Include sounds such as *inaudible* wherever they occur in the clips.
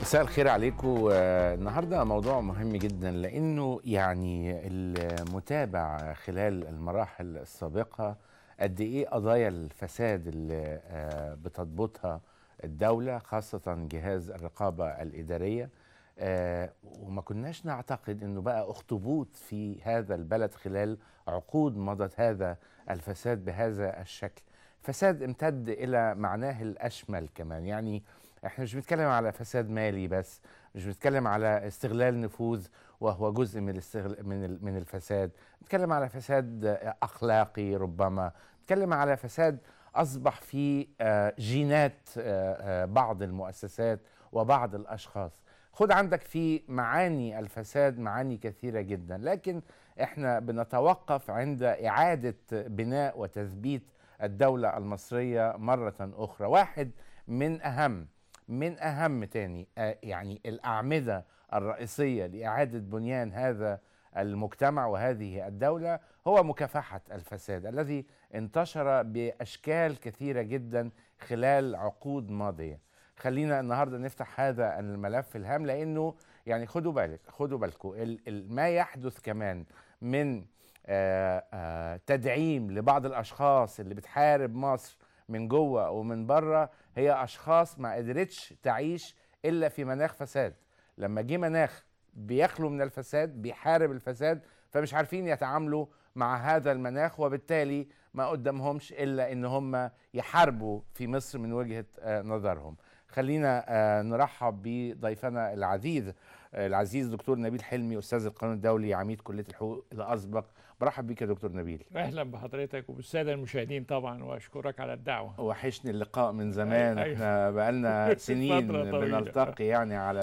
مساء الخير عليكم النهارده موضوع مهم جدا لانه يعني المتابع خلال المراحل السابقه قد ايه قضايا الفساد اللي آه، بتضبطها الدوله خاصه جهاز الرقابه الاداريه آه، وما كناش نعتقد انه بقى اخطبوط في هذا البلد خلال عقود مضت هذا الفساد بهذا الشكل فساد امتد الى معناه الاشمل كمان يعني آه احنا مش بنتكلم على فساد مالي بس مش بنتكلم على استغلال نفوذ وهو جزء من الاستغل... من من الفساد بنتكلم على فساد اخلاقي ربما بنتكلم على فساد اصبح في آه، جينات آه، آه، بعض المؤسسات وبعض الاشخاص خد عندك في معاني الفساد معاني كثيره جدا لكن احنا بنتوقف عند اعاده بناء وتثبيت الدوله المصريه مره اخرى واحد من اهم من اهم تاني آه، يعني الاعمده الرئيسيه لاعاده بنيان هذا المجتمع وهذه الدوله هو مكافحه الفساد الذي انتشر باشكال كثيره جدا خلال عقود ماضيه خلينا النهارده نفتح هذا الملف الهام لانه يعني خدوا بالك خدوا بالكم ما يحدث كمان من آه، آه، تدعيم لبعض الاشخاص اللي بتحارب مصر من جوه ومن بره هي اشخاص ما قدرتش تعيش الا في مناخ فساد لما جه مناخ بيخلو من الفساد بيحارب الفساد فمش عارفين يتعاملوا مع هذا المناخ وبالتالي ما قدامهمش الا ان هم يحاربوا في مصر من وجهه آه، نظرهم خلينا آه، نرحب بضيفنا العزيز آه، العزيز دكتور نبيل حلمي استاذ القانون الدولي عميد كليه الحقوق الاسبق برحب بيك يا دكتور نبيل اهلا بحضرتك وبالساده المشاهدين طبعا واشكرك على الدعوه وحشني اللقاء من زمان أيوة. احنا بقالنا *laughs* سنين بنلتقي يعني على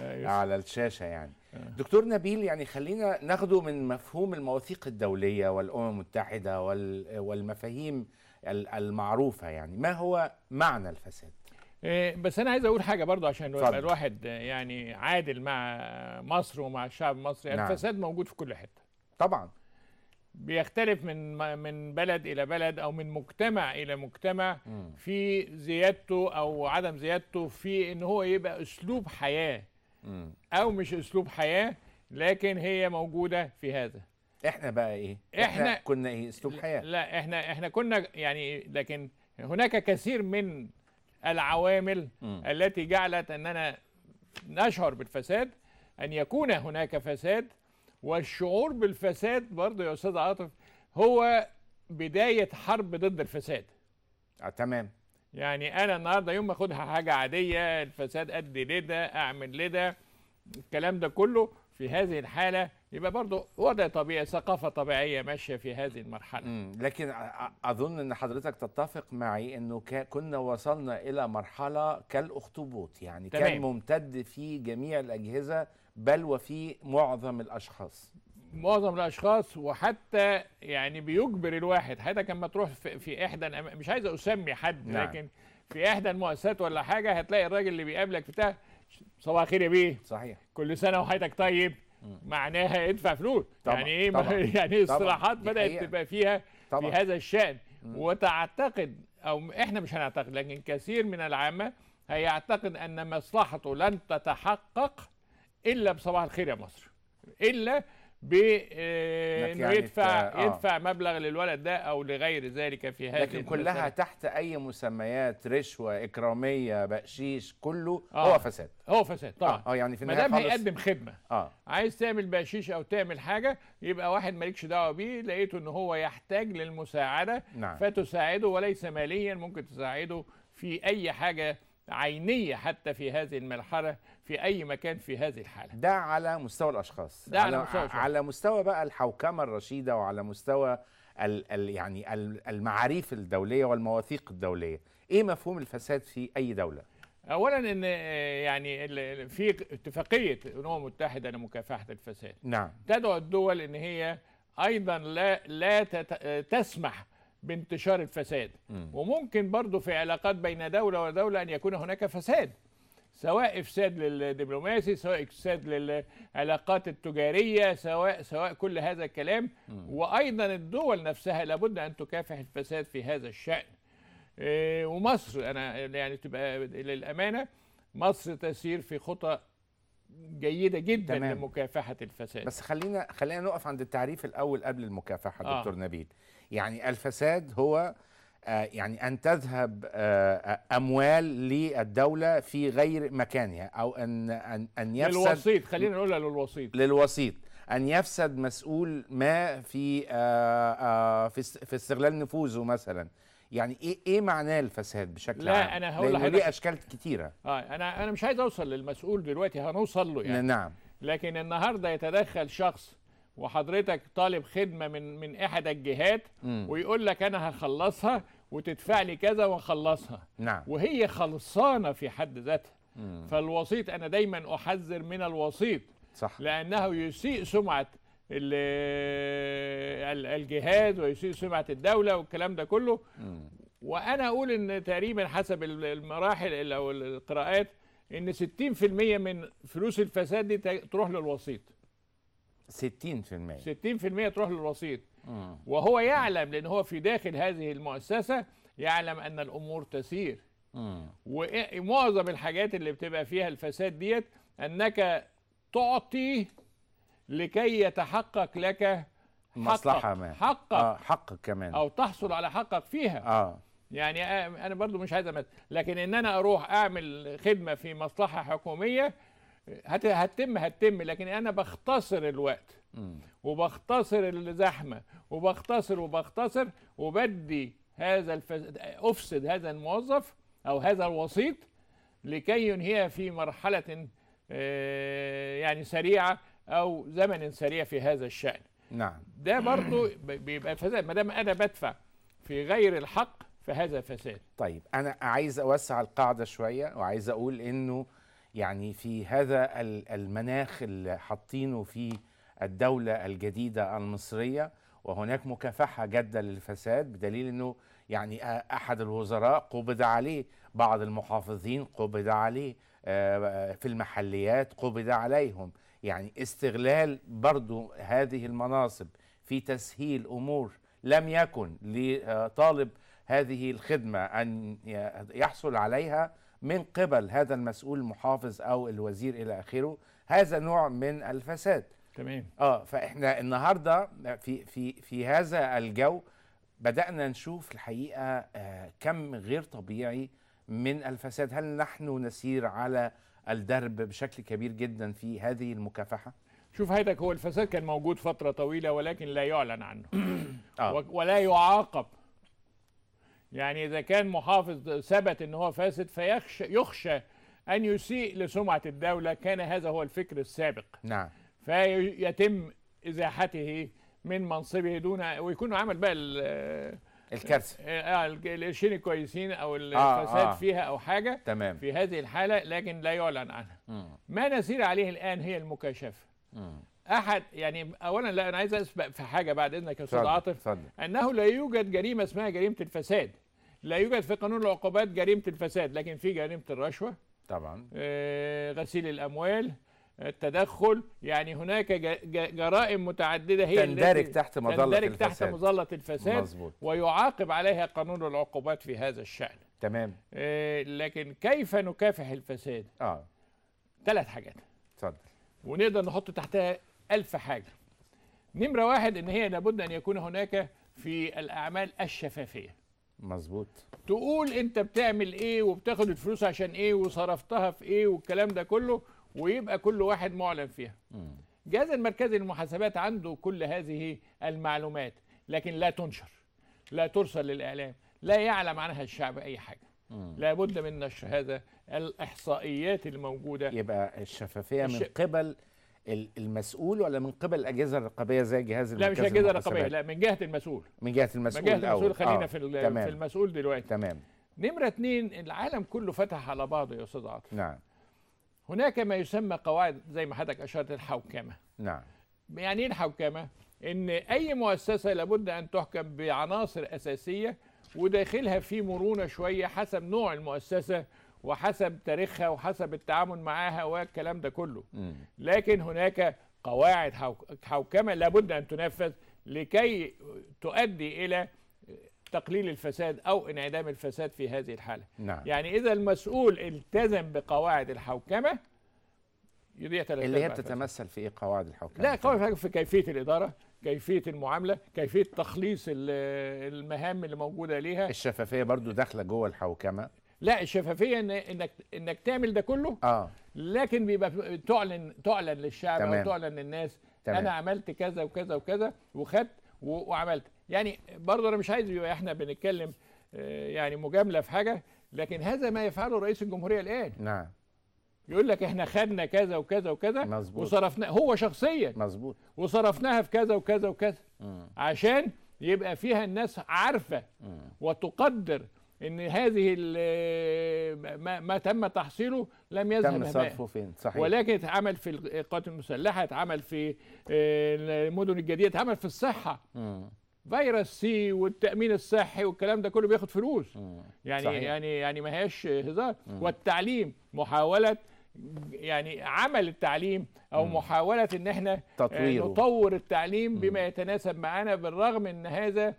أيوة. على الشاشه يعني آه. دكتور نبيل يعني خلينا ناخده من مفهوم المواثيق الدوليه والامم المتحده والمفاهيم المعروفه يعني ما هو معنى الفساد آه، بس انا عايز اقول حاجه برضو عشان يبقى الواحد يعني عادل مع مصر ومع الشعب المصري نعم. الفساد موجود في كل حته طبعا بيختلف من من بلد الى بلد او من مجتمع الى مجتمع في زيادته او عدم زيادته في ان هو يبقى اسلوب حياه او مش اسلوب حياه لكن هي موجوده في هذا احنا بقى ايه احنا, إحنا كنا ايه اسلوب حياه لا احنا احنا كنا يعني لكن هناك كثير من العوامل م. التي جعلت اننا نشعر بالفساد ان يكون هناك فساد والشعور بالفساد برضه يا استاذ عاطف هو بدايه حرب ضد الفساد اه تمام يعني انا النهارده يوم ما اخدها حاجه عاديه الفساد ادي لده اعمل لده الكلام ده كله في هذه الحاله يبقى برضه وضع طبيعي ثقافة طبيعية ماشية في هذه المرحلة مم. لكن أظن أن حضرتك تتفق معي أنه كنا وصلنا إلى مرحلة كالأخطبوط يعني تمام. كان ممتد في جميع الأجهزة بل وفي معظم الأشخاص معظم الاشخاص وحتى يعني بيجبر الواحد حضرتك كما تروح في, في احدى مش عايز اسمي حد نعم. لكن في احدى المؤسسات ولا حاجه هتلاقي الراجل اللي بيقابلك بتاع صباح الخير يا بيه صحيح كل سنه وحياتك طيب معناها ادفع فلوس يعني ايه طبعًا *laughs* يعني اصطلاحات بدات تبقى فيها طبعًا في هذا الشان وتعتقد او احنا مش هنعتقد لكن كثير من العامه هيعتقد ان مصلحته لن تتحقق الا بصباح الخير يا مصر الا بانه آه، يعني يدفع آه. يدفع مبلغ للولد ده او لغير ذلك في هذه لكن كلها المسألة. تحت اي مسميات رشوه اكراميه بقشيش كله آه. هو فساد هو فساد طبعا اه, آه، يعني في النهايه ما دام هيقدم خدمه آه. عايز تعمل بقشيش او تعمل حاجه يبقى واحد مالكش دعوه بيه لقيته ان هو يحتاج للمساعده نعم. فتساعده وليس ماليا ممكن تساعده في اي حاجه عينيه حتى في هذه المرحله في اي مكان في هذه الحاله ده على مستوى الاشخاص ده على, على مستوى الأشخاص. على مستوى بقى الحوكمه الرشيده وعلى مستوى الـ الـ يعني المعاريف الدوليه والمواثيق الدوليه ايه مفهوم الفساد في اي دوله اولا ان آه، يعني في اتفاقيه الامم المتحده لمكافحه الفساد نعم تدعو الدول ان هي ايضا لا لا تسمح بانتشار الفساد م. وممكن برضه في علاقات بين دولة ودولة أن يكون هناك فساد سواء افساد للدبلوماسي سواء افساد للعلاقات التجاريه سواء سواء كل هذا الكلام م. وايضا الدول نفسها لابد ان تكافح الفساد في هذا الشان إيه ومصر انا يعني تبقى للامانه مصر تسير في خطى جيده جدا تمام. لمكافحه الفساد بس خلينا خلينا نقف عند التعريف الاول قبل المكافحه آه. دكتور نبيل يعني الفساد هو آه، يعني أن تذهب آه، آه، أموال للدولة في غير مكانها أو أن أن أن يفسد للوسيط خلينا نقولها للوسيط للوسيط أن يفسد مسؤول ما في في استغلال نفوذه مثلا يعني ايه ايه معناه الفساد بشكل لا عام؟ لا انا هقول لحضرتك ليه اشكال كتيره اه انا انا مش عايز اوصل للمسؤول دلوقتي هنوصل له يعني نعم لكن النهارده يتدخل شخص وحضرتك طالب خدمه من من احد الجهات م. ويقول لك انا هخلصها وتدفع لي كذا واخلصها نعم وهي خلصانه في حد ذاتها فالوسيط انا دايما احذر من الوسيط صح لانه يسيء سمعه الجهاد ويسيء سمعه الدوله والكلام ده كله وانا اقول ان تقريبا حسب المراحل او القراءات ان 60% من فلوس الفساد دي تروح للوسيط 60% 60% تروح للوسيط وهو يعلم لان هو في داخل هذه المؤسسه يعلم ان الامور تسير ومعظم الحاجات اللي بتبقى فيها الفساد ديت انك تعطي لكي يتحقق لك مصلحة ما حقك آه حقك كمان أو تحصل على حقك فيها آه. يعني أنا برضو مش عايز أمثل لكن إن أنا أروح أعمل خدمة في مصلحة حكومية هتتم هتتم لكن أنا بختصر الوقت وبختصر الزحمة وبختصر وبختصر وبدي هذا الفس... أفسد هذا الموظف أو هذا الوسيط لكي ينهيها في مرحلة آه، يعني سريعة أو زمن سريع في هذا الشأن نعم ده برضه بيبقى فساد ما دام أنا بدفع في غير الحق فهذا فساد طيب أنا عايز أوسع القاعدة شوية وعايز أقول إنه يعني في هذا المناخ اللي حاطينه في الدولة الجديدة المصرية وهناك مكافحة جادة للفساد بدليل أنه يعني أحد الوزراء قبض عليه بعض المحافظين قبض عليه آه، في المحليات قبض عليهم يعني استغلال برضو هذه المناصب في تسهيل أمور لم يكن لطالب هذه الخدمة أن يحصل عليها من قبل هذا المسؤول المحافظ أو الوزير إلى آخره هذا نوع من الفساد تمام اه فاحنا النهارده في في في هذا الجو بدانا نشوف الحقيقه آه، كم غير طبيعي من الفساد هل نحن نسير على الدرب بشكل كبير جدا في هذه المكافحه شوف حضرتك هو الفساد كان موجود فتره طويله ولكن لا يعلن عنه *coughs* آه. ولا يعاقب يعني اذا كان محافظ ثبت ان هو فاسد فيخشى يخشى ان يسيء لسمعه الدوله كان هذا هو الفكر السابق نعم فيتم ازاحته من منصبه دون ويكون عمل بقى الكارثه اه, آه، القرشين كويسين او آه، الفساد آه آه. فيها او حاجه تمام في هذه الحاله لكن لا يعلن عنها مم. ما نسير عليه الان هي المكاشفه مم. احد يعني اولا لا انا عايز اسبق في حاجه بعد اذنك يا استاذ عاطف انه لا يوجد جريمه اسمها جريمه الفساد لا يوجد في قانون العقوبات جريمه الفساد لكن في جريمه الرشوه طبعا آه غسيل الاموال التدخل يعني هناك جرائم متعدده هي تندرج تحت مظله تندرج الفساد تحت مظله الفساد مزبوط. ويعاقب عليها قانون العقوبات في هذا الشان تمام آه، لكن كيف نكافح الفساد اه ثلاث حاجات اتفضل ونقدر نحط تحتها ألف حاجه نمره واحد ان هي لابد ان يكون هناك في الاعمال الشفافيه مظبوط تقول انت بتعمل ايه وبتاخد الفلوس عشان ايه وصرفتها في ايه والكلام ده كله ويبقى كل واحد معلن فيها الجهاز المركزي للمحاسبات عنده كل هذه المعلومات لكن لا تنشر لا ترسل للإعلام لا يعلم عنها الشعب أي حاجة لابد من نشر هذا الإحصائيات الموجودة يبقى الشفافية الش... من قبل المسؤول ولا من قبل الاجهزه الرقابيه زي جهاز لا مش الاجهزه الرقابيه لا من جهه المسؤول من جهه المسؤول من جهه المسؤول خلينا آه. في تمام. في المسؤول دلوقتي تمام نمره اثنين العالم كله فتح على بعضه يا استاذ عاطف نعم هناك ما يسمى قواعد زي ما حضرتك اشرت الحوكمه نعم يعني ايه الحوكمه ان اي مؤسسه لابد ان تحكم بعناصر اساسيه وداخلها في مرونه شويه حسب نوع المؤسسه وحسب تاريخها وحسب التعامل معاها والكلام ده كله م. لكن هناك قواعد حوكمه لابد ان تنفذ لكي تؤدي الى تقليل الفساد أو انعدام الفساد في هذه الحالة نعم. يعني إذا المسؤول التزم بقواعد الحوكمة يضيع اللي هي بتتمثل في إيه قواعد الحوكمة؟ لا قواعد الحوكمة في كيفية الإدارة كيفية المعاملة كيفية تخليص المهام اللي موجودة ليها الشفافية برضو داخلة جوه الحوكمة لا الشفافية إن إنك إنك تعمل ده كله آه. لكن بيبقى تعلن تعلن للشعب تمام. أو تعلن للناس تمام. أنا عملت كذا وكذا وكذا وخدت وعملت يعني برضه انا مش عايز يبقى احنا بنتكلم آه، يعني مجامله في حاجه لكن هذا ما يفعله رئيس الجمهوريه الان نعم يقول لك احنا خدنا كذا وكذا وكذا مزبوط. وصرفنا هو شخصيا مظبوط وصرفناها في كذا وكذا وكذا مم. عشان يبقى فيها الناس عارفه مم. وتقدر ان هذه ما, ما تم تحصيله لم يذهب تم صرفه فين صحيح ولكن اتعمل في القوات المسلحه اتعمل في آه، المدن الجديده اتعمل في الصحه مم. فيروس سي والتامين الصحي والكلام ده كله بياخد فلوس يعني صحيح. يعني يعني ما هياش هزار والتعليم محاوله يعني عمل التعليم او مم. محاوله ان احنا آه، تطويره. نطور التعليم بما مم. يتناسب معانا بالرغم ان هذا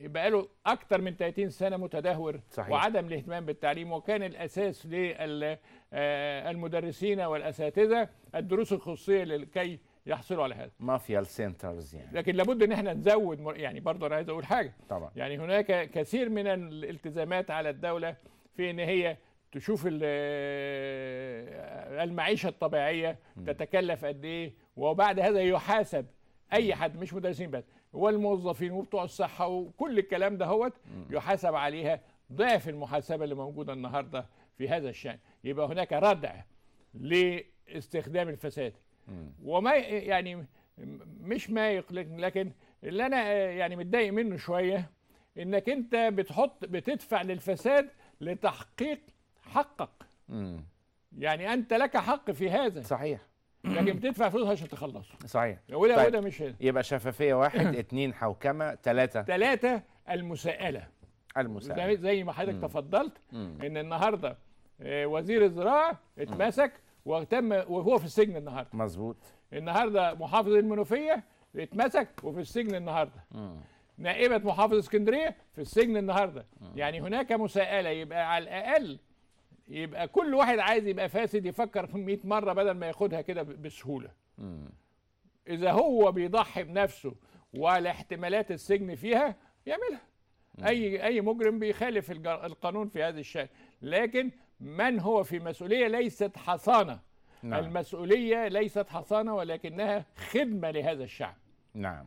بقاله أكثر من 30 سنه متدهور صحيح. وعدم الاهتمام بالتعليم وكان الاساس للمدرسين آه، والاساتذه الدروس الخصوصيه لكي يحصلوا على هذا مافيا سنترز يعني لكن لابد ان احنا نزود يعني برضه انا عايز اقول حاجه طبعا يعني هناك كثير من الالتزامات على الدوله في ان هي تشوف المعيشه الطبيعيه تتكلف قد ايه وبعد هذا يحاسب اي حد مش مدرسين بس والموظفين وبتوع الصحه وكل الكلام ده هوت يحاسب عليها ضعف المحاسبه اللي موجوده النهارده في هذا الشان يبقى هناك ردع لاستخدام الفساد وما يعني مش ما يقلق لكن اللي انا آه، يعني متضايق منه شويه انك انت بتحط بتدفع للفساد لتحقيق حقك مم. يعني انت لك حق في هذا صحيح لكن بتدفع فلوس عشان تخلصه صحيح ولا طيب. مش هنا يبقى شفافيه واحد *coughs* اتنين حوكمه ثلاثه ثلاثه المساءله المساءله زي ما حضرتك تفضلت مم. ان النهارده آه، وزير الزراعه اتمسك وتم وهو في السجن النهارده مظبوط النهارده محافظ المنوفيه اتمسك وفي السجن النهارده نائبه محافظ اسكندريه في السجن النهارده يعني هناك مساءله يبقى على الاقل يبقى كل واحد عايز يبقى فاسد يفكر 100 مره بدل ما ياخدها كده بسهوله مم. اذا هو بيضحي بنفسه وعلى احتمالات السجن فيها يعملها اي اي مجرم بيخالف القانون في هذا الشان لكن من هو في مسؤوليه ليست حصانه نعم. المسؤوليه ليست حصانه ولكنها خدمه لهذا الشعب نعم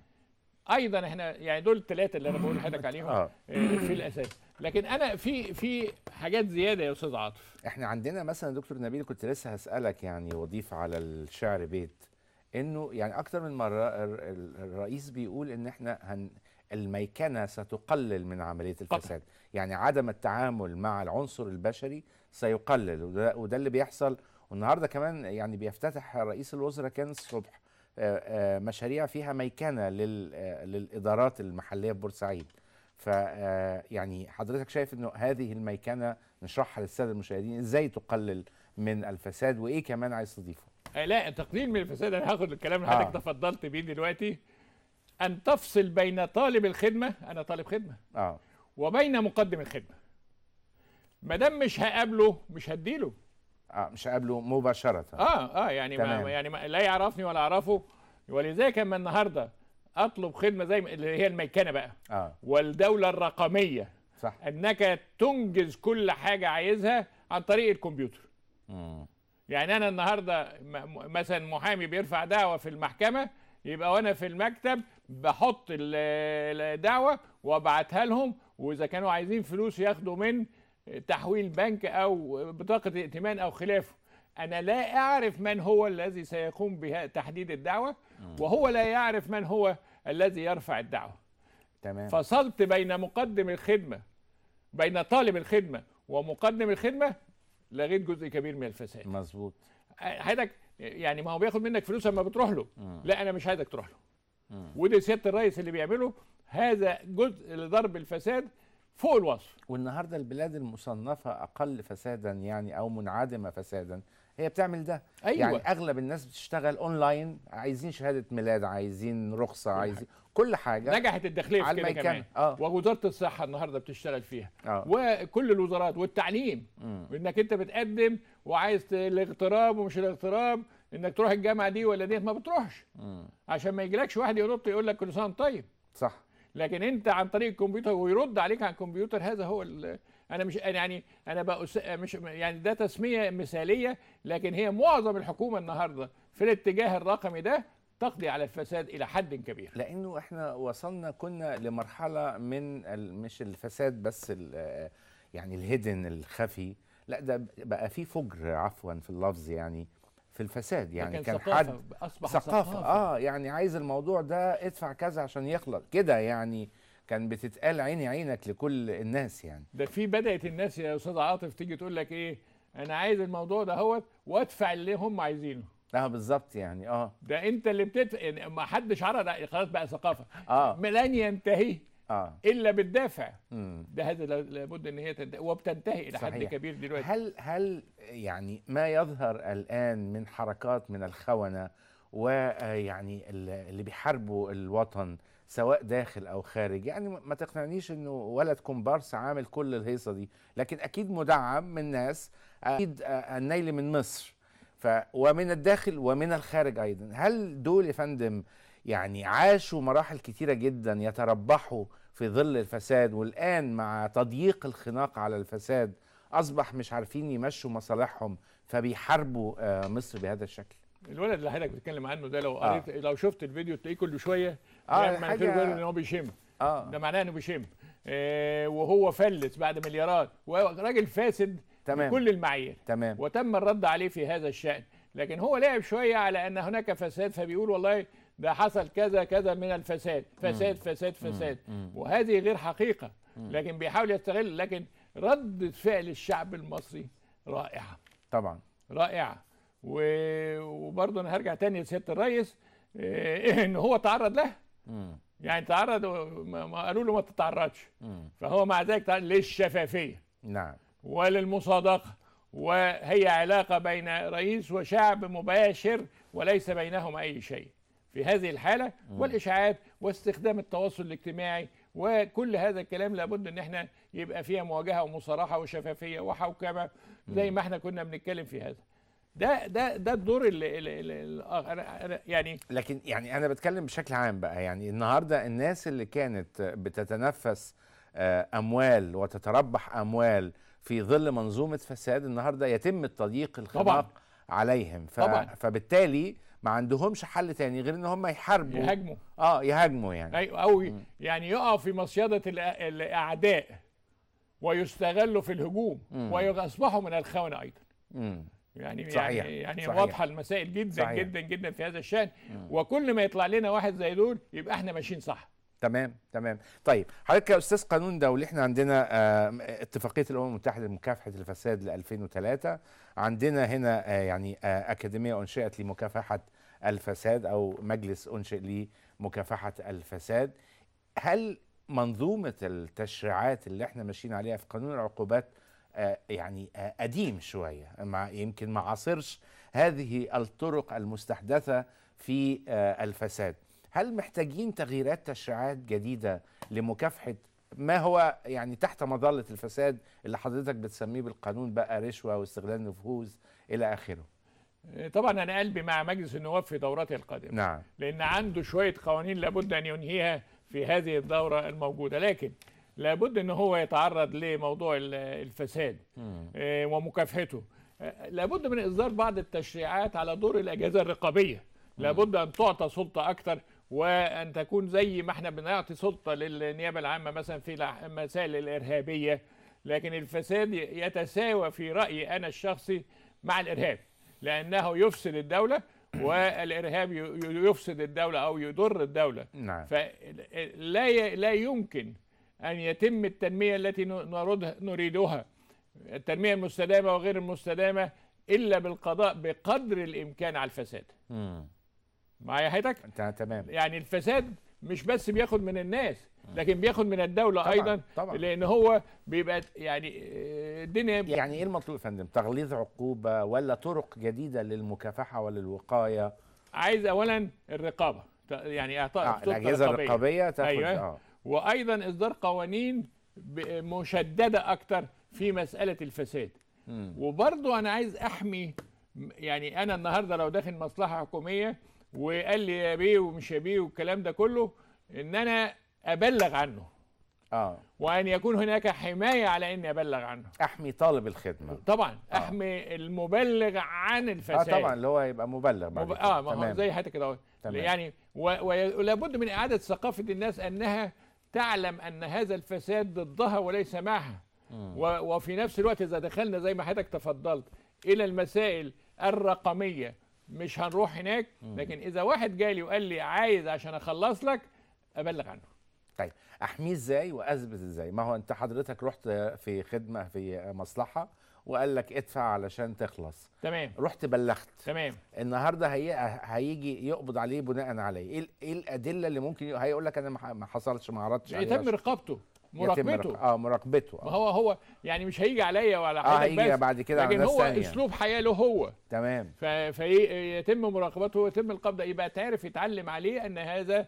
ايضا احنا يعني دول الثلاثه اللي انا بقول لحضرتك *coughs* آه. عليهم آه، في الاساس لكن انا في في حاجات زياده يا استاذ عاطف احنا عندنا مثلا دكتور نبيل كنت لسه هسالك يعني واضيف على الشعر بيت انه يعني اكتر من مره الرئيس بيقول ان احنا هن الميكنه ستقلل من عمليه الفساد طبعا. يعني عدم التعامل مع العنصر البشري سيقلل وده, وده اللي بيحصل والنهارده كمان يعني بيفتتح رئيس الوزراء كان الصبح آه، آه، مشاريع فيها ميكنه آه، للادارات المحليه في بورسعيد ف يعني حضرتك شايف انه هذه الميكنه نشرحها للساده المشاهدين ازاي تقلل من الفساد وايه كمان عايز تضيفه لا تقليل من الفساد انا هاخد الكلام اللي حضرتك تفضلت بيه دلوقتي ان تفصل بين طالب الخدمه انا طالب خدمه اه وبين مقدم الخدمه ما دام مش هقابله مش هديله اه مش هقابله مباشره اه اه يعني تمام. ما يعني ما لا يعرفني ولا اعرفه ولذلك اما النهارده اطلب خدمه زي اللي هي الميكنه بقى آه. والدوله الرقميه صح انك تنجز كل حاجه عايزها عن طريق الكمبيوتر مم. يعني انا النهارده مثلا محامي بيرفع دعوه في المحكمه يبقى وانا في المكتب بحط الدعوه وابعتها لهم واذا كانوا عايزين فلوس ياخدوا من تحويل بنك او بطاقه ائتمان او خلافه انا لا اعرف من هو الذي سيقوم بتحديد الدعوه وهو لا يعرف من هو الذي يرفع الدعوه تمام فصلت بين مقدم الخدمه بين طالب الخدمه ومقدم الخدمه لغيت جزء كبير من الفساد مظبوط حضرتك يعني ما هو بياخد منك فلوس اما بتروح له لا انا مش عايزك تروح له وده سياده الرئيس اللي بيعمله هذا جزء لضرب الفساد فوق الوصف والنهارده البلاد المصنفه اقل فسادا يعني او منعدمه فسادا هي بتعمل ده أيوة. يعني اغلب الناس بتشتغل اونلاين عايزين شهاده ميلاد عايزين رخصه عايزين كل حاجه نجحت الداخليه في كده كمان آه. ووزاره الصحه النهارده بتشتغل فيها آه. وكل الوزارات والتعليم م. انك انت بتقدم وعايز الاغتراب ومش الاغتراب انك تروح الجامعه دي ولا ديت ما بتروحش عشان ما يجيلكش واحد ينط يقول لك كل سنه وانت طيب صح لكن انت عن طريق الكمبيوتر ويرد عليك على الكمبيوتر هذا هو انا مش يعني انا بقى مش يعني ده تسميه مثاليه لكن هي معظم الحكومه النهارده في الاتجاه الرقمي ده تقضي على الفساد الى حد كبير لانه احنا وصلنا كنا لمرحله من مش الفساد بس يعني الهيدن الخفي لا ده بقى في فجر عفوا في اللفظ يعني في الفساد يعني كان ثقافة حد أصبح ثقافة. ثقافة اه يعني عايز الموضوع ده ادفع كذا عشان يخلص كده يعني كان بتتقال عيني عينك لكل الناس يعني ده في بدأت الناس يا أستاذ عاطف تيجي تقول لك إيه أنا عايز الموضوع ده هو وأدفع اللي هم عايزينه اه بالظبط يعني اه ده انت اللي بتدفع يعني ما حدش عرض خلاص بقى ثقافه اه لن ينتهي آه. الا بالدافع ده هذا لابد ان هي تنتهي وبتنتهي الى حد كبير دلوقتي هل هل يعني ما يظهر الان من حركات من الخونه ويعني آه، اللي بيحاربوا الوطن سواء داخل او خارج يعني ما تقنعنيش انه ولد كومبارس عامل كل الهيصه دي لكن اكيد مدعم من ناس اكيد آه، آه، النيل من مصر ف ومن الداخل ومن الخارج ايضا هل دول يا فندم يعني عاشوا مراحل كتيرة جدا يتربحوا في ظل الفساد والآن مع تضييق الخناق على الفساد أصبح مش عارفين يمشوا مصالحهم فبيحاربوا آه، مصر بهذا الشكل الولد اللي حضرتك بتتكلم عنه ده لو آه. قريت آه. لو شفت الفيديو تلاقيه كل شويه اه حاجه ان هو بيشم اه ده معناه انه بيشم آه وهو فلت بعد مليارات وراجل فاسد تمام. بكل المعايير تمام وتم الرد عليه في هذا الشان لكن هو لعب شويه على ان هناك فساد فبيقول والله ده حصل كذا كذا من الفساد فساد فساد فساد وهذه غير حقيقة لكن بيحاول يستغل لكن ردة فعل الشعب المصري رائعة طبعا رائعة وبرضه انا هرجع تاني لسياده الرئيس إيه *laughs* ان هو تعرض لها يعني تعرض ما قالوا له ما تتعرضش فهو مع ذلك تعرض للشفافيه نعم وللمصادقه وهي علاقه بين رئيس وشعب مباشر وليس بينهما اي شيء في هذه الحالة والإشعاعات واستخدام التواصل الاجتماعي وكل هذا الكلام لابد ان احنا يبقى فيها مواجهه ومصارحه وشفافيه وحوكمه زي ما احنا كنا بنتكلم في هذا ده ده ده الدور اللي, اللي, اللي آه، يعني لكن يعني انا بتكلم بشكل عام بقى يعني النهارده الناس اللي كانت بتتنفس آه، اموال وتتربح اموال في ظل منظومه فساد النهارده يتم التضييق الخناق عليهم ف... طبعا فبالتالي ما عندهمش حل تاني غير ان هم يحاربوا يهاجموا اه يهاجموا يعني ايوه او يعني يقع في مصيده الاعداء ويستغلوا في الهجوم ويصبحوا من الخونه ايضا م. يعني, يعني صحيح. يعني يعني صحيح. واضحه المسائل جدا صحيح. جدا جدا في هذا الشان مم. وكل ما يطلع لنا واحد زي دول يبقى احنا ماشيين صح تمام تمام طيب حضرتك يا استاذ قانون دولي احنا عندنا آه، اتفاقيه الامم المتحده لمكافحه الفساد ل 2003 عندنا هنا آه، يعني آه، اكاديميه انشئت لمكافحه الفساد او مجلس انشئ لمكافحه الفساد هل منظومه التشريعات اللي احنا ماشيين عليها في قانون العقوبات يعني قديم شويه مع يمكن ما عاصرش هذه الطرق المستحدثه في الفساد هل محتاجين تغييرات تشريعات جديده لمكافحه ما هو يعني تحت مظله الفساد اللي حضرتك بتسميه بالقانون بقى رشوه واستغلال نفوذ الى اخره إيه، طبعا انا قلبي مع مجلس النواب في دورته القادمه نعم. لان عنده شويه قوانين لابد ان ينهيها في هذه الدوره الموجوده لكن لابد ان هو يتعرض لموضوع الفساد آه ومكافحته إيه، لابد من اصدار بعض التشريعات على دور الاجهزه الرقابيه لابد ان تعطى سلطه اكثر وان تكون زي ما احنا بنعطي سلطه للنيابه العامه مثلا في المسائل الارهابيه لكن الفساد يتساوى في رايي انا الشخصي مع الارهاب لانه يفسد الدوله والارهاب يفسد الدوله او يضر الدوله نعم. فلا لا يمكن ان يتم التنميه التي نريدها التنميه المستدامه وغير المستدامه الا بالقضاء بقدر الامكان على الفساد. مم. معايا حضرتك؟ انت تمام يعني الفساد مش بس بياخد من الناس لكن بياخد من الدوله طبعًا ايضا طبعًا لان هو بيبقى يعني آه، الدنيا يعني ايه المطلوب يا فندم تغليظ عقوبه ولا طرق جديده للمكافحه وللوقايه عايز اولا الرقابه يعني اعطاء آه الاجهزه الرقابيه تاخد أيوة. آه. وايضا اصدار قوانين مشدده اكتر في مساله الفساد وبرضه انا عايز احمي يعني انا النهارده لو داخل مصلحه حكوميه وقال لي يا بيه ومش يا بيه والكلام ده كله ان انا ابلغ عنه اه وان يكون هناك حمايه على اني ابلغ عنه احمي طالب الخدمه طبعا آه. احمي المبلغ عن آه، الفساد اه طبعا اللي هو يبقى مبلغ مب... اه تمام. زي حتى كده يعني ولابد و... بد من اعاده ثقافه الناس انها تعلم ان هذا الفساد ضدها وليس معها و... وفي نفس الوقت اذا دخلنا زي ما حضرتك تفضلت الى المسائل الرقميه مش هنروح هناك لكن اذا واحد جالي وقال لي عايز عشان اخلص لك ابلغ عنه طيب احميه ازاي واثبت ازاي ما هو انت حضرتك رحت في خدمه في مصلحه وقال لك ادفع علشان تخلص تمام رحت بلغت تمام النهارده هي... هيجي يقبض عليه بناء عليه ايه, إيه الادله اللي ممكن هيقول لك انا ما حصلش ما عرضتش يتم رقابته مراقبته اه مراقبته ما هو هو يعني مش هيجي عليا ولا اه هيجي بعد كده لكن على هو ثانية. اسلوب حياه له هو تمام فيتم مراقبته ويتم القبض يبقى تعرف يتعلم عليه ان هذا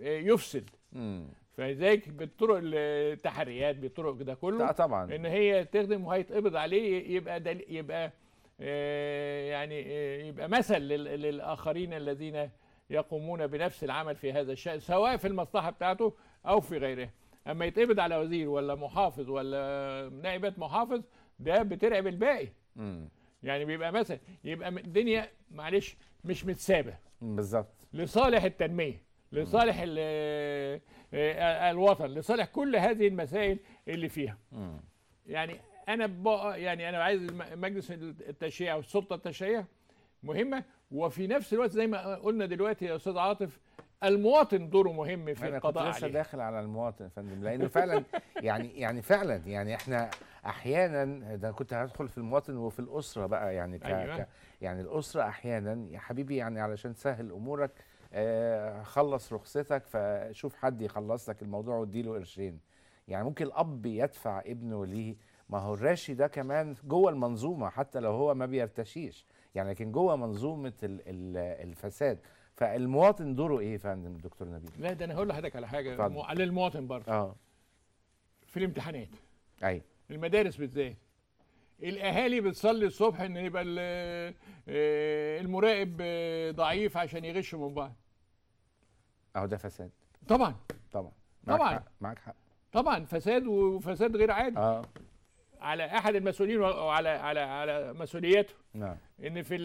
يفسد امم فلذلك بالطرق التحريات بالطرق ده كله طبعا ان هي تخدم وهيتقبض عليه يبقى دل يبقى آه، يعني آه، يبقى مثل للاخرين الذين يقومون بنفس العمل في هذا الشأن سواء في المصلحه بتاعته او في غيره اما يتقبض على وزير ولا محافظ ولا نائبات محافظ ده بترعب الباقي م. يعني بيبقى مثلا يبقى الدنيا معلش مش متسابه بالظبط لصالح التنميه لصالح آه، آه، الوطن لصالح كل هذه المسائل اللي فيها م. يعني انا بقى يعني انا عايز مجلس التشريع او السلطه التشريعيه مهمه وفي نفس الوقت زي ما قلنا دلوقتي يا استاذ عاطف المواطن دوره مهم في القضاء كنت لسه عليه. داخل على المواطن يا فندم لانه فعلا *laughs* يعني يعني فعلا يعني احنا احيانا ده كنت هدخل في المواطن وفي الاسره بقى يعني ك أيوة. ك يعني الاسره احيانا يا حبيبي يعني علشان تسهل امورك آه خلص رخصتك فشوف حد يخلص لك الموضوع واديله قرشين يعني ممكن الاب يدفع ابنه ليه ما هو الراشي ده كمان جوه المنظومه حتى لو هو ما بيرتشيش يعني لكن جوه منظومه الفساد فالمواطن دوره ايه يا فندم دكتور نبيل؟ لا ده انا هقول لحضرتك على حاجه فضل. على المواطن برضه اه في الامتحانات ايوه المدارس بالذات الاهالي بتصلي الصبح ان يبقى آه، المراقب آه، ضعيف عشان يغش من بعض اهو ده فساد طبعا طبعا معك طبعا حق. معاك حق طبعا فساد وفساد غير عادي اه على احد المسؤولين وعلى على على مسؤولياته نعم ان في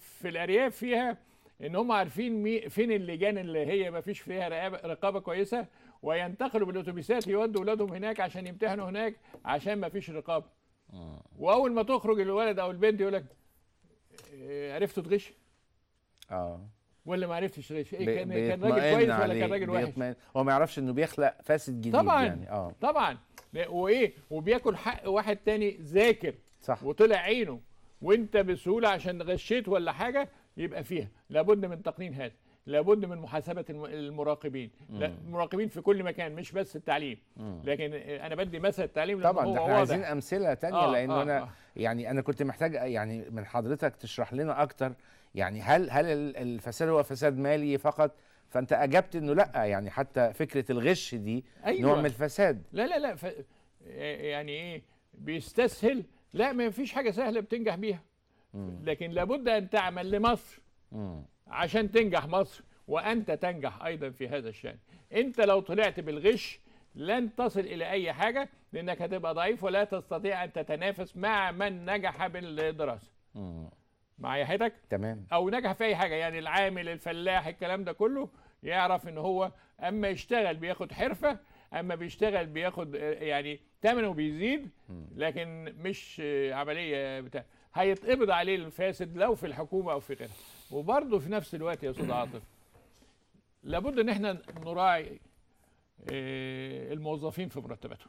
في الارياف فيها ان هم عارفين مي فين اللجان اللي هي ما فيش فيها رقابه كويسه وينتقلوا بالاتوبيسات يودوا اولادهم هناك عشان يمتحنوا هناك عشان ما فيش رقابه آه. واول ما تخرج الولد او البنت يقول لك إيه، عرفتوا تغش اه ولا ما عرفتش تغش؟ ايه كان كان راجل كويس ولا كان راجل وحش هو ما يعرفش انه بيخلق فاسد جديد طبعا يعني. اه طبعا وايه وبياكل حق واحد تاني ذاكر صح وطلع عينه وانت بسهوله عشان غشيت ولا حاجه يبقى فيها لابد من تقنين هذا لابد من محاسبه المراقبين لا المراقبين في كل مكان مش بس التعليم مم. لكن انا بدي مثل التعليم طبعا احنا عايزين امثله تانية آه لان آه انا آه. يعني انا كنت محتاج يعني من حضرتك تشرح لنا اكتر يعني هل هل الفساد هو فساد مالي فقط فانت اجبت انه لا يعني حتى فكره الغش دي أيوة. نوع من الفساد لا لا لا ف... يعني ايه بيستسهل لا ما فيش حاجه سهله بتنجح بيها لكن لابد أن تعمل لمصر عشان تنجح مصر وأنت تنجح أيضا في هذا الشأن أنت لو طلعت بالغش لن تصل إلى أي حاجة لأنك هتبقى ضعيف ولا تستطيع أن تتنافس مع من نجح بالدراسة معايا حضرتك تمام او نجح في اي حاجه يعني العامل الفلاح الكلام ده كله يعرف ان هو اما يشتغل بياخد حرفه اما بيشتغل بياخد يعني ثمنه بيزيد لكن مش عمليه بتاع هيتقبض عليه الفاسد لو في الحكومه او في غيرها وبرضه في نفس الوقت يا استاذ عاطف لابد ان احنا نراعي آه، الموظفين في مرتباتهم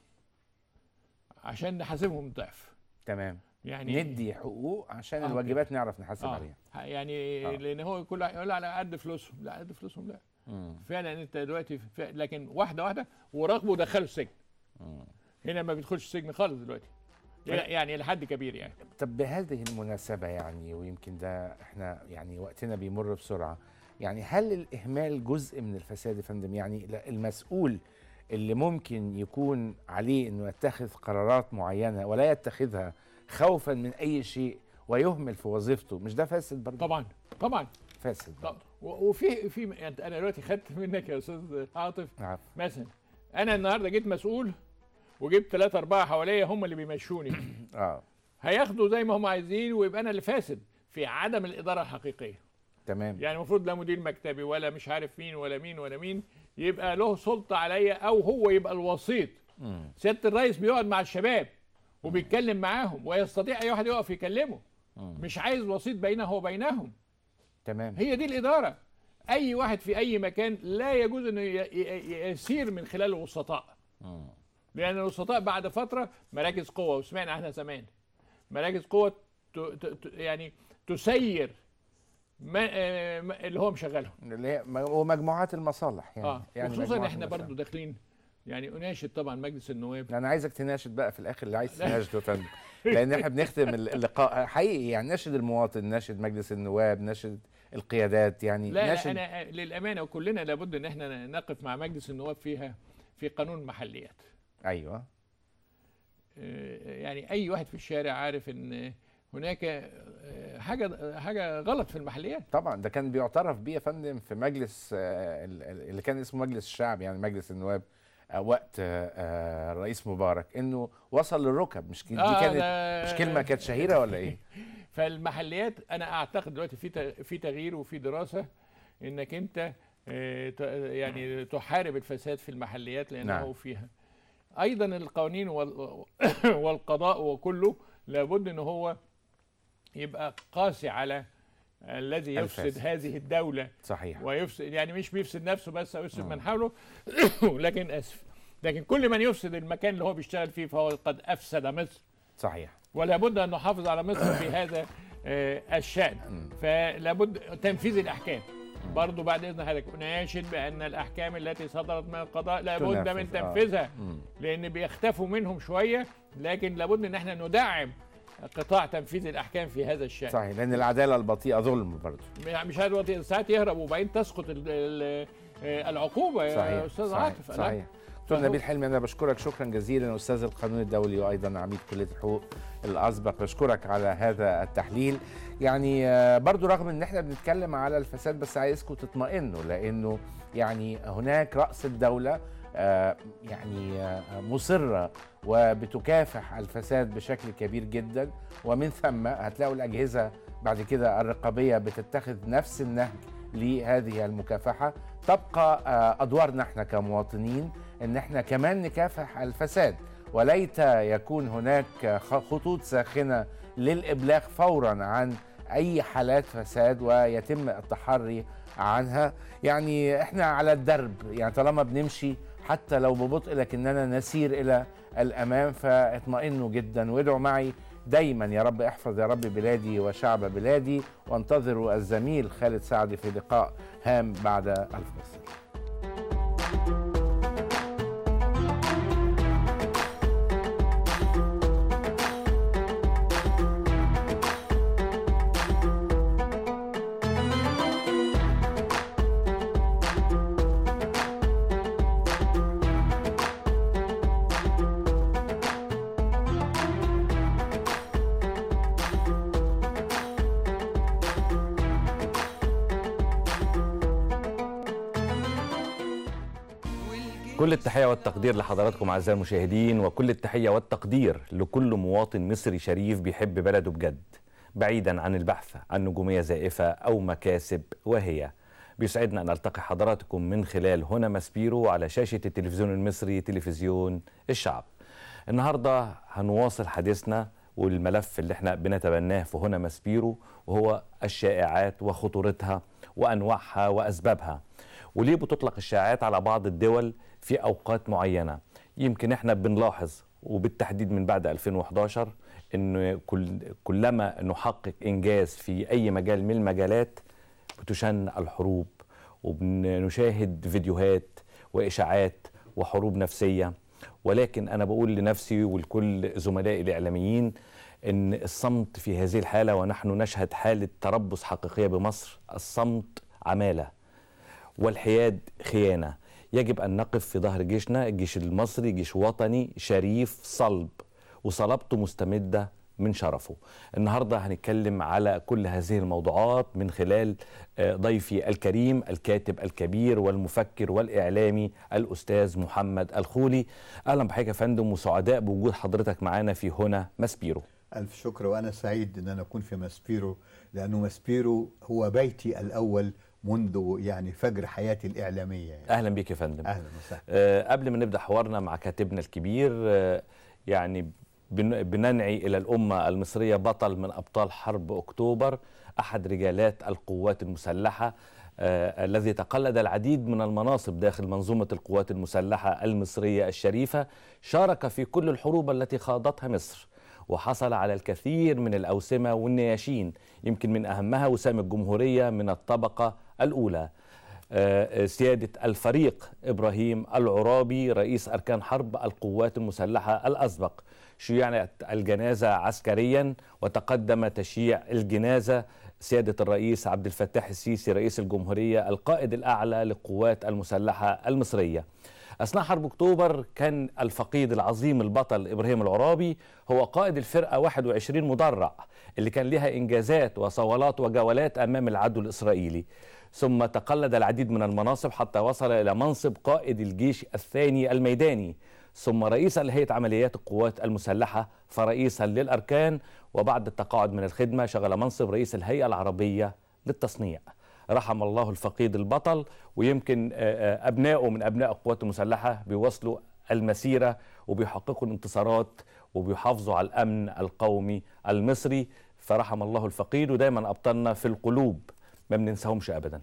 عشان نحاسبهم ضعف تمام يعني ندي حقوق عشان آه الواجبات نعرف نحاسب آه عليها يعني آه. لان هو كل يقول على قد فلوسهم لا قد فلوسهم لا مم. فعلا انت دلوقتي لكن واحده واحده وراقبه دخلوا السجن مم. هنا ما بيدخلش السجن خالص دلوقتي طيب. يعني, الى حد كبير يعني طب بهذه المناسبة يعني ويمكن ده احنا يعني وقتنا بيمر بسرعة يعني هل الإهمال جزء من الفساد يا فندم يعني المسؤول اللي ممكن يكون عليه انه يتخذ قرارات معينة ولا يتخذها خوفا من أي شيء ويهمل في وظيفته مش ده فاسد برضه طبعا طبعا فاسد طبعا وفي في يعني انا دلوقتي خدت منك يا استاذ عاطف عارف. مثلا انا النهارده جيت مسؤول وجبت ثلاثة أربعة حواليا هم اللي بيمشوني *clears throat* اه هياخدوا زي ما هم عايزين ويبقى أنا اللي فاسد في عدم الإدارة الحقيقية تمام يعني المفروض لا مدير مكتبي ولا مش عارف مين ولا مين ولا مين يبقى له سلطة عليا أو هو يبقى الوسيط سيادة الرئيس بيقعد مع الشباب وبيتكلم معاهم ويستطيع أي واحد يقف يكلمه مش عايز وسيط بينه وبينهم تمام هي دي الإدارة أي واحد في أي مكان لا يجوز أنه يسير من خلال الوسطاء لان الوسطاء بعد فتره مراكز قوه وسمعنا احنا زمان مراكز قوه يعني تسير ما... آه، اللي هو مشغله اللي هي ومجموعات المصالح يعني, آه. يعني خصوصا احنا المصالح. برضو داخلين يعني اناشد طبعا مجلس النواب انا عايزك تناشد بقى في الاخر اللي عايز تناشده فندم *laughs* لان احنا بنختم اللقاء حقيقي يعني ناشد المواطن ناشد مجلس النواب ناشد القيادات يعني لا, ناشد لا انا للامانه وكلنا لابد ان احنا نقف مع مجلس النواب فيها في قانون المحليات ايوه آه، يعني اي واحد في الشارع عارف ان هناك آه، حاجه حاجه غلط في المحليات طبعا ده كان بيعترف بيه يا فندم في مجلس آه، اللي كان اسمه مجلس الشعب يعني مجلس النواب وقت الرئيس مبارك انه وصل للركب مش دي آه كانت مش كلمه كانت شهيره ولا ايه *laughs* فالمحليات انا اعتقد دلوقتي في في تغيير وفي دراسه انك انت يعني تحارب الفساد في المحليات لانه نعم. فيها ايضا القوانين *coughs* والقضاء وكله لابد ان هو يبقى قاسي على الذي يفسد الفاسد. هذه الدوله صحيح ويفسد يعني مش بيفسد نفسه بس او يفسد آه. من حوله *coughs* لكن اسف لكن كل من يفسد المكان اللي هو بيشتغل فيه فهو قد افسد مصر صحيح ولا بد ان نحافظ على مصر في *coughs* هذا آه، الشان فلابد تنفيذ الاحكام برضه بعد إذن حضرتك أناشد بأن الأحكام التي صدرت من القضاء لابد من آه. تنفيذها لأن بيختفوا منهم شوية لكن لابد إن احنا ندعم قطاع تنفيذ الاحكام في هذا الشان صحيح لان العداله البطيئه ظلم برضه يعني مش هذا ساعات يهرب وبعدين تسقط آه، العقوبه آه، يا استاذ صحيح. عاطف صحيح دكتور نبيل حلمي انا بشكرك شكرا جزيلا استاذ القانون الدولي وايضا عميد كليه الحقوق الاسبق بشكرك على هذا التحليل يعني آه، برضو رغم ان احنا بنتكلم على الفساد بس عايزكم تطمئنوا لانه يعني هناك راس الدوله آه، يعني آه، مصرة وبتكافح الفساد بشكل كبير جدا ومن ثم هتلاقوا الأجهزة بعد كده الرقابية بتتخذ نفس النهج لهذه المكافحة تبقى أدوارنا احنا كمواطنين ان احنا كمان نكافح الفساد وليت يكون هناك خطوط ساخنه للابلاغ فورا عن اي حالات فساد ويتم التحري عنها يعني احنا على الدرب يعني طالما بنمشي حتى لو ببطء لكننا نسير الى الامام فاطمئنوا جدا وادعوا معي دايما يا رب احفظ يا رب بلادي وشعب بلادي وانتظروا الزميل خالد سعدي في لقاء هام بعد الفاصل كل التحية والتقدير لحضراتكم أعزائي المشاهدين وكل التحية والتقدير لكل مواطن مصري شريف بيحب بلده بجد بعيدا عن البحث عن نجومية زائفة أو مكاسب وهي بيسعدنا أن ألتقي حضراتكم من خلال هنا ماسبيرو على شاشة التلفزيون المصري تلفزيون الشعب النهاردة هنواصل حديثنا والملف اللي احنا بنتبناه في هنا ماسبيرو وهو الشائعات وخطورتها وأنواعها وأسبابها وليه بتطلق الشائعات على بعض الدول في اوقات معينه يمكن احنا بنلاحظ وبالتحديد من بعد 2011 ان كل كلما نحقق انجاز في اي مجال من المجالات بتشن الحروب وبنشاهد فيديوهات واشاعات وحروب نفسيه ولكن انا بقول لنفسي ولكل زملائي الاعلاميين ان الصمت في هذه الحاله ونحن نشهد حاله تربص حقيقيه بمصر الصمت عماله والحياد خيانه يجب أن نقف في ظهر جيشنا الجيش المصري جيش وطني شريف صلب وصلابته مستمدة من شرفه النهاردة هنتكلم على كل هذه الموضوعات من خلال آه، ضيفي الكريم الكاتب الكبير والمفكر والإعلامي الأستاذ محمد الخولي أهلا بحضرتك يا فندم وسعداء بوجود حضرتك معانا في هنا ماسبيرو ألف شكر وأنا سعيد أن أنا أكون في ماسبيرو لأنه ماسبيرو هو بيتي الأول منذ يعني فجر حياتي الإعلامية يعني. أهلا بيك يا فندم أهلا وسهلا أه قبل ما نبدأ حوارنا مع كاتبنا الكبير آه، يعني بننعي إلى الأمة المصرية بطل من أبطال حرب أكتوبر أحد رجالات القوات المسلحة آه الذي تقلد العديد من المناصب داخل منظومة القوات المسلحة المصرية الشريفة شارك في كل الحروب التي خاضتها مصر وحصل على الكثير من الأوسمة والنياشين يمكن من أهمها وسام الجمهورية من الطبقة الأولى آه، آه، سيادة الفريق إبراهيم العرابي رئيس أركان حرب القوات المسلحة الأسبق شيعت الجنازة عسكريا وتقدم تشييع الجنازة سيادة الرئيس عبد الفتاح السيسي رئيس الجمهورية القائد الأعلى للقوات المسلحة المصرية أثناء حرب أكتوبر كان الفقيد العظيم البطل إبراهيم العرابي هو قائد الفرقة 21 مدرع اللي كان لها إنجازات وصولات وجولات أمام العدو الإسرائيلي ثم تقلد العديد من المناصب حتى وصل إلى منصب قائد الجيش الثاني الميداني ثم رئيسا لهيئة عمليات القوات المسلحة فرئيسا للأركان وبعد التقاعد من الخدمة شغل منصب رئيس الهيئة العربية للتصنيع رحم الله الفقيد البطل ويمكن آه، آه، أبنائه من أبناء القوات المسلحة بيواصلوا المسيرة وبيحققوا الانتصارات وبيحافظوا على الأمن القومي المصري فرحم الله الفقيد ودايما أبطالنا في القلوب ما بننساهمش أبدا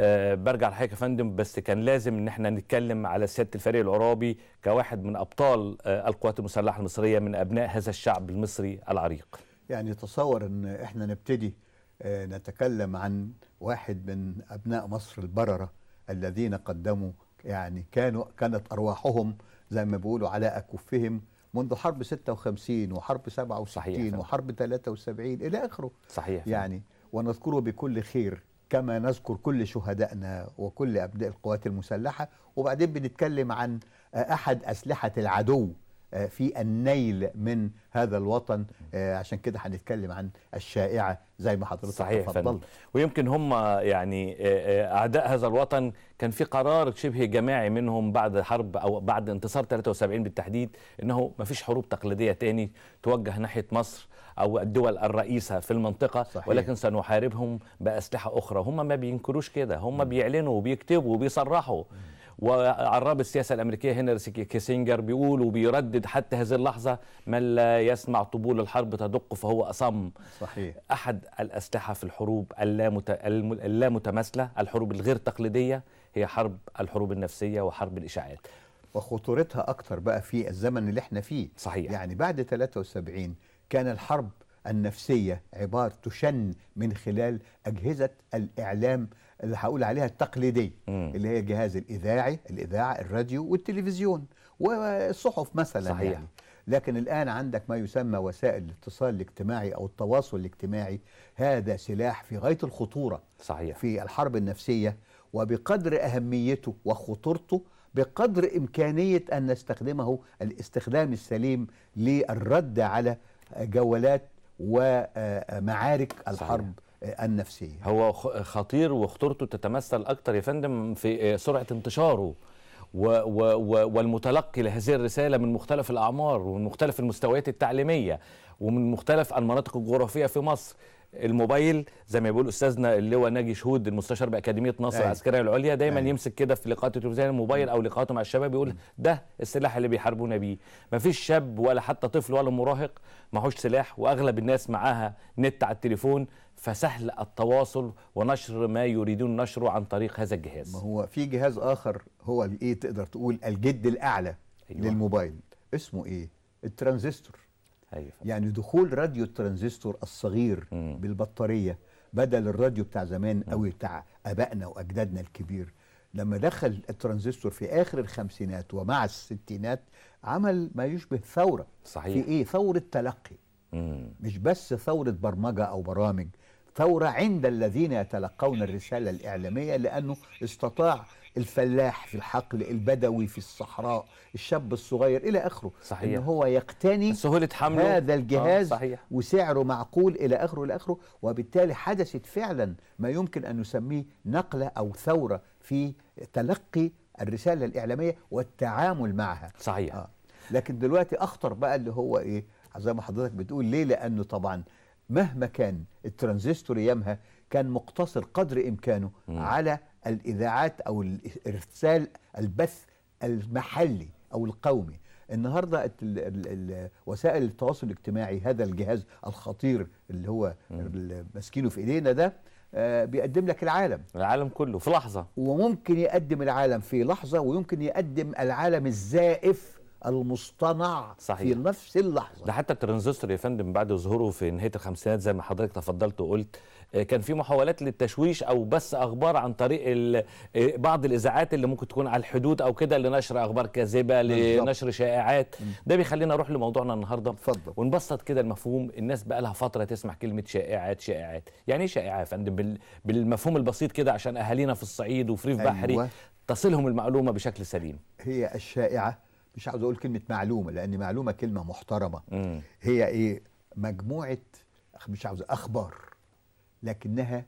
أه برجع لحضرتك يا فندم بس كان لازم ان احنا نتكلم على سياده الفريق العرابي كواحد من ابطال أه القوات المسلحه المصريه من ابناء هذا الشعب المصري العريق. يعني تصور ان احنا نبتدي آه، نتكلم عن واحد من أبناء مصر البررة الذين قدموا يعني كانوا كانت أرواحهم زي ما بيقولوا على أكفهم منذ حرب 56 وحرب 67 صحيح وحرب 73 إلى آخره صحيح يعني ونذكره بكل خير كما نذكر كل شهدائنا وكل أبناء القوات المسلحة وبعدين بنتكلم عن أحد أسلحة العدو آه، في النيل من هذا الوطن آه، عشان كده هنتكلم عن الشائعه زي ما حضرتك صحيح تفضلت ويمكن هم يعني آه، اعداء هذا الوطن كان في قرار شبه جماعي منهم بعد حرب او بعد انتصار 73 بالتحديد انه ما فيش حروب تقليديه تاني توجه ناحيه مصر او الدول الرئيسه في المنطقه صحيح. ولكن سنحاربهم باسلحه اخرى هم ما بينكروش كده هم بيعلنوا وبيكتبوا وبيصرحوا م. وعراب السياسه الامريكيه هنري كيسنجر بيقول وبيردد حتى هذه اللحظه من لا يسمع طبول الحرب تدق فهو اصم صحيح احد الاسلحه في الحروب اللامتماثله الحروب الغير تقليديه هي حرب الحروب النفسيه وحرب الاشاعات وخطورتها اكثر بقى في الزمن اللي احنا فيه صحيح يعني بعد 73 كان الحرب النفسيه عباره تشن من خلال اجهزه الاعلام اللي هقول عليها التقليديه اللي هي الجهاز الاذاعي الاذاعه الراديو والتلفزيون والصحف مثلا صحيح. يعني لكن الآن عندك ما يسمى وسائل الاتصال الاجتماعي أو التواصل الاجتماعي هذا سلاح في غاية الخطورة صحيح. في الحرب النفسية وبقدر أهميته وخطورته بقدر إمكانية أن نستخدمه الاستخدام السليم للرد على جولات ومعارك الحرب صحيح. النفسيه هو خطير وخطورته تتمثل اكثر يا فندم في آه، سرعه انتشاره و و و والمتلقي لهذه الرساله من مختلف الاعمار ومن مختلف المستويات التعليميه ومن مختلف المناطق الجغرافيه في مصر الموبايل زي ما بيقول استاذنا اللواء ناجي شهود المستشار باكاديميه مصر العسكريه أيوة. العليا دايما أي. أيوة. يمسك كده في لقاءات التلفزيون الموبايل او لقاءاته مع الشباب يقول ده السلاح اللي بيحاربونا بيه مفيش شاب ولا حتى طفل ولا مراهق معهوش سلاح واغلب الناس معاها نت على التليفون فسهل التواصل ونشر ما يريدون نشره عن طريق هذا الجهاز ما هو في جهاز اخر هو الايه تقدر تقول الجد الاعلى أيوة. للموبايل اسمه ايه الترانزستور أيوة. يعني دخول راديو الترانزستور الصغير مم. بالبطارية بدل الراديو بتاع زمان أو بتاع أبائنا وأجدادنا الكبير لما دخل الترانزستور في آخر الخمسينات ومع الستينات عمل ما يشبه ثورة صحيح. في إيه؟ ثورة تلقي مم. مش بس ثورة برمجة أو برامج ثورة عند الذين يتلقون الرسالة الإعلامية لأنه استطاع الفلاح في الحقل البدوي في الصحراء الشاب الصغير الى اخره صحيح. ان هو يقتني سهوله حمله هذا آه، الجهاز صحيح. وسعره معقول الى اخره الى اخره وبالتالي حدثت فعلا ما يمكن ان نسميه نقله او ثوره في تلقي الرساله الاعلاميه والتعامل معها صحيح آه. لكن دلوقتي اخطر بقى اللي هو ايه زي ما حضرتك بتقول ليه لانه طبعا مهما كان الترانزستور ايامها كان مقتصر قدر امكانه مم. على الاذاعات او الارسال البث المحلي او القومي النهارده وسائل التواصل الاجتماعي هذا الجهاز الخطير اللي هو ماسكينه في ايدينا ده آه، بيقدم لك العالم العالم كله في لحظه وممكن يقدم العالم في لحظه ويمكن يقدم العالم الزائف المصطنع صحيح. في نفس اللحظه ده حتى الترانزستور يا فندم بعد ظهوره في نهايه الخمسينات زي ما حضرتك تفضلت وقلت آه، كان في محاولات للتشويش او بس اخبار عن طريق آه، بعض الاذاعات اللي ممكن تكون على الحدود او كده لنشر اخبار كاذبه لنشر شائعات ده بيخلينا نروح لموضوعنا النهارده اتفضل ونبسط كده المفهوم الناس بقى لها فتره تسمع كلمه شائعات شائعات يعني ايه شائعه يا فندم بالمفهوم البسيط كده عشان اهالينا في الصعيد وفي ريف بحري أيوة. تصلهم المعلومه بشكل سليم هي الشائعه مش عاوز اقول كلمه معلومه لان معلومه كلمه محترمه م. هي ايه مجموعه مش عاوز اخبار لكنها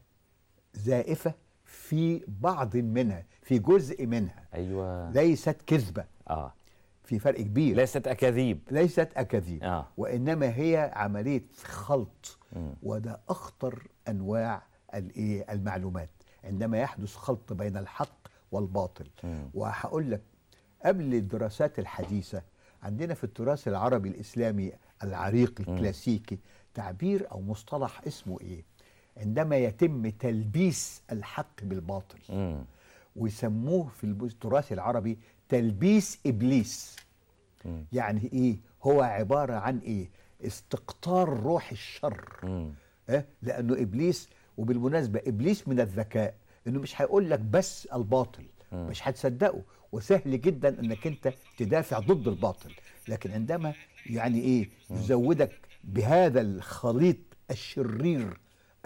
زائفه في بعض منها في جزء منها ايوه ليست كذبه اه في فرق كبير ليست اكاذيب ليست اكاذيب آه. وانما هي عمليه خلط م. وده اخطر انواع الايه المعلومات عندما يحدث خلط بين الحق والباطل وهقول لك قبل الدراسات الحديثه عندنا في التراث العربي الاسلامي العريق الكلاسيكي تعبير او مصطلح اسمه ايه عندما يتم تلبيس الحق بالباطل م. ويسموه في التراث العربي تلبيس ابليس يعني ايه هو عباره عن ايه استقطار روح الشر إيه؟ لانه ابليس وبالمناسبه ابليس من الذكاء انه مش هيقول لك بس الباطل مم. مش هتصدقه وسهل جدا انك انت تدافع ضد الباطل لكن عندما يعني ايه يزودك بهذا الخليط الشرير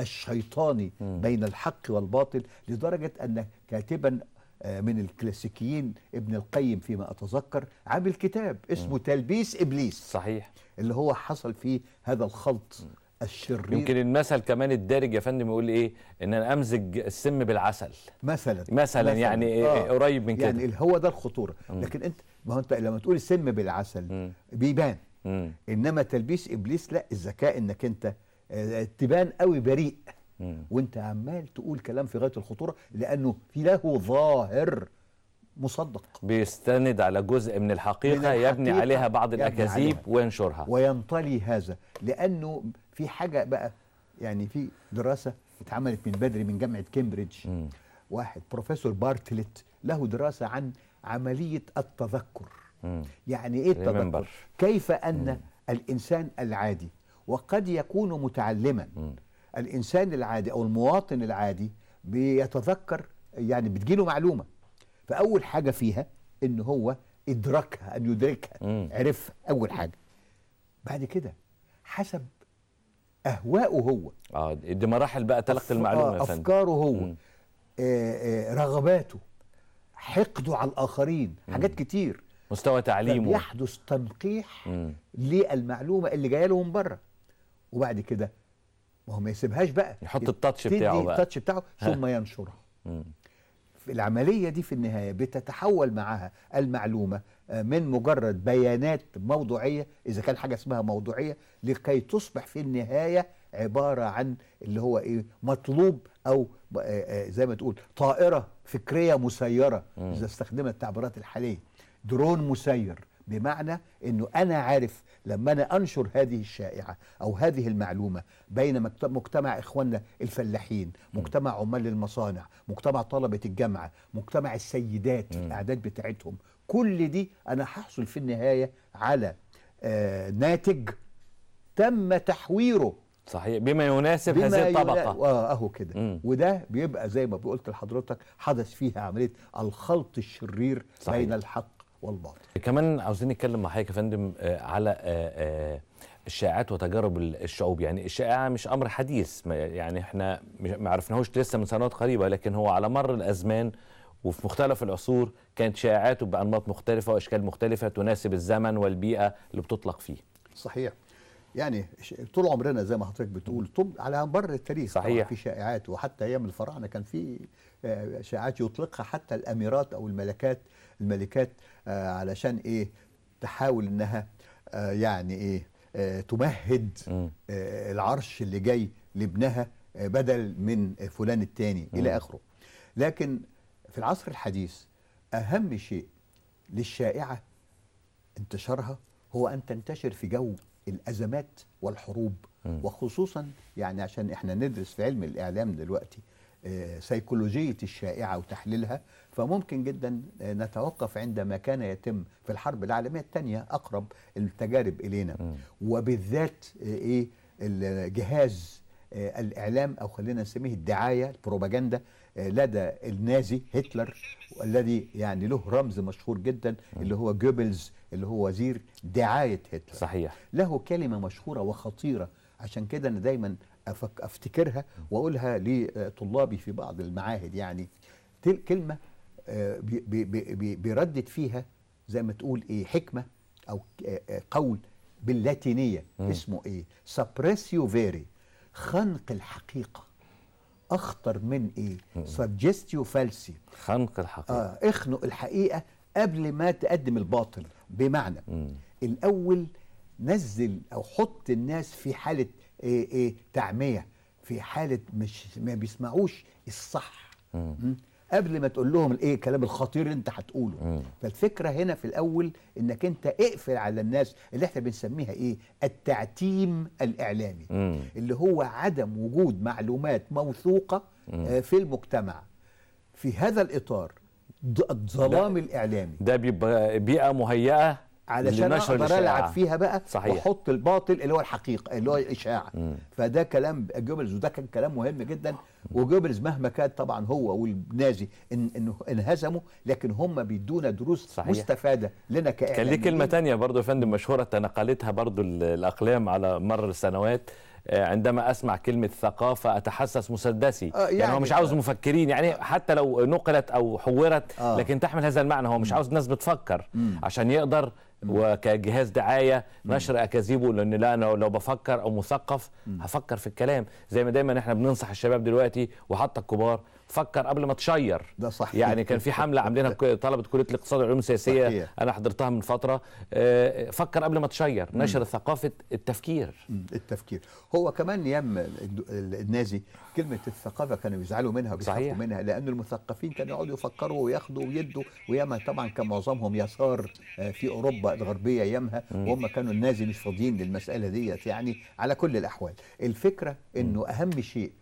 الشيطاني بين الحق والباطل لدرجة أن كاتبا آه، من الكلاسيكيين ابن القيم فيما أتذكر عامل كتاب اسمه تلبيس إبليس صحيح اللي هو حصل فيه هذا الخلط الشرير يمكن المثل كمان الدارج يا فندم يقول ايه ان انا امزج السم بالعسل مثلا مثلا, يعني إيه؟ آه إيه؟ قريب من يعني كده يعني هو ده الخطوره لكن انت ما هو انت لما تقول السم بالعسل مم. بيبان مم. انما تلبيس ابليس لا الذكاء انك انت آه، تبان قوي بريء وانت عمال تقول كلام في غايه الخطوره لانه في له ظاهر مصدق بيستند على جزء من الحقيقه, من الحقيقة يبني عليها بعض الاكاذيب وينشرها وينطلي هذا لانه في حاجه بقى يعني في دراسه اتعملت من بدري من جامعه كامبريدج واحد بروفيسور بارتلت له دراسه عن عمليه التذكر مم. يعني ايه التذكر كيف ان مم. الانسان العادي وقد يكون متعلما الانسان العادي او المواطن العادي بيتذكر يعني بتجيله معلومه فاول حاجه فيها ان هو ادركها ان يدركها م. عرفها اول حاجه بعد كده حسب اهواءه هو اه دي مراحل بقى تلقي المعلومه يا آه، افكاره هو آآ آآ آه، آه، رغباته حقده على الاخرين مم. حاجات كتير مستوى تعليمه يحدث تنقيح مم. للمعلومه اللي جايه له من بره وبعد كده ما هو ما يسيبهاش بقى يحط التاتش بتاعه بقى التاتش بتاعه ثم ينشرها في العملية دي في النهاية بتتحول معها المعلومة آه، من مجرد بيانات موضوعية إذا كان حاجة اسمها موضوعية لكي تصبح في النهاية عبارة عن اللي هو إيه مطلوب أو آه، آه، زي ما تقول طائرة فكرية مسيرة إذا استخدمت التعبيرات الحالية درون مسير بمعنى انه انا عارف لما أنا أنشر هذه الشائعة أو هذه المعلومة بين مجتمع إخواننا الفلاحين مجتمع عمال المصانع مجتمع طلبة الجامعة مجتمع السيدات في الأعداد بتاعتهم كل دي أنا هحصل في النهاية على آه، ناتج تم تحويره صحيح بما يناسب بما هذه الطبقه اه اهو كده وده بيبقى زي ما قلت لحضرتك حدث فيها عمليه الخلط الشرير صحيح. بين الحق والباطل كمان عاوزين نتكلم مع حضرتك يا فندم آه، على آه، آه، الشائعات وتجارب الشعوب يعني الشائعة مش أمر حديث يعني احنا ما عرفناهوش لسه من سنوات قريبة لكن هو على مر الأزمان وفي مختلف العصور كانت شائعاته بأنماط مختلفة وأشكال مختلفة تناسب الزمن والبيئة اللي بتطلق فيه صحيح يعني طول عمرنا زي ما حضرتك بتقول طب على بر التاريخ صحيح في شائعات وحتى ايام الفراعنه كان في آه، شائعات يطلقها حتى الاميرات او الملكات الملكات آه، علشان ايه تحاول انها آه، يعني ايه تمهد العرش اللي جاي لابنها بدل من فلان الثاني الى اخره لكن في العصر الحديث اهم شيء للشائعه انتشارها هو ان تنتشر في جو الازمات والحروب م. وخصوصا يعني عشان احنا ندرس في علم الاعلام دلوقتي سيكولوجيه آه، الشائعه وتحليلها فممكن جدا آه، نتوقف عند ما كان يتم في الحرب العالميه الثانيه اقرب التجارب الينا م. وبالذات آه، ايه الجهاز الاعلام او خلينا نسميه الدعايه البروباجندا لدى النازي هتلر الذي يعني له رمز مشهور جدا اللي هو جوبلز اللي هو وزير دعايه هتلر صحيح له كلمه مشهوره وخطيره عشان كده انا دايما أفك افتكرها واقولها لطلابي في بعض المعاهد يعني كلمه آه، بيردد فيها زي ما تقول ايه حكمه او آه، آه، قول باللاتينيه اسمه ايه سابريسيو فيري خنق الحقيقه اخطر من ايه سجستيو فالسي خنق الحقيقه اه اخنق الحقيقه قبل ما تقدم الباطل بمعنى مم. الاول نزل او حط الناس في حاله إيه إيه تعميه في حاله مش ما بيسمعوش الصح مم. مم. قبل ما تقول لهم الايه الكلام الخطير اللي انت هتقوله فالفكره هنا في الاول انك انت اقفل على الناس اللي احنا بنسميها ايه التعتيم الاعلامي مم. اللي هو عدم وجود معلومات موثوقه مم. آه، في المجتمع في هذا الاطار الظلام الاعلامي ده بيبقى بيئه مهيئه علشان اقدر العب فيها بقى صحيح. واحط الباطل اللي هو الحقيقه اللي هو الاشاعه مم. فده كلام جوبلز وده كان كلام مهم جدا وجوبلز مهما كان طبعا هو والنازي إن انهزموا لكن هم بيدونا دروس صحيح. مستفاده لنا كاعلام كان ليه كلمه ثانيه برضه يا فندم مشهوره تناقلتها برضه الاقلام على مر السنوات آه، عندما اسمع كلمه ثقافه اتحسس مسدسي آه يعني, يعني هو مش عاوز مفكرين يعني آه. حتى لو نقلت او حورت آه لكن تحمل هذا المعنى هو مش عاوز الناس بتفكر عشان يقدر وكجهاز دعايه نشر اكاذيبه لان لا انا لو بفكر او مثقف هفكر في الكلام زي ما دايما احنا بننصح الشباب دلوقتي وحتى الكبار فكر قبل ما تشير ده صح يعني كان في حمله عاملينها طلبه كليه الاقتصاد والعلوم السياسيه صحيح. انا حضرتها من فتره آه، فكر قبل ما تشير نشر ثقافه التفكير التفكير هو كمان ايام النازي كلمه الثقافه كانوا يزعلوا منها ويخافوا منها لان المثقفين كانوا يقعدوا يفكروا وياخدوا ويدوا وياما طبعا كان معظمهم يسار آه، في اوروبا الغربيه ايامها وهم كانوا النازي مش فاضيين للمساله ديت يعني على كل الاحوال الفكره انه اهم شيء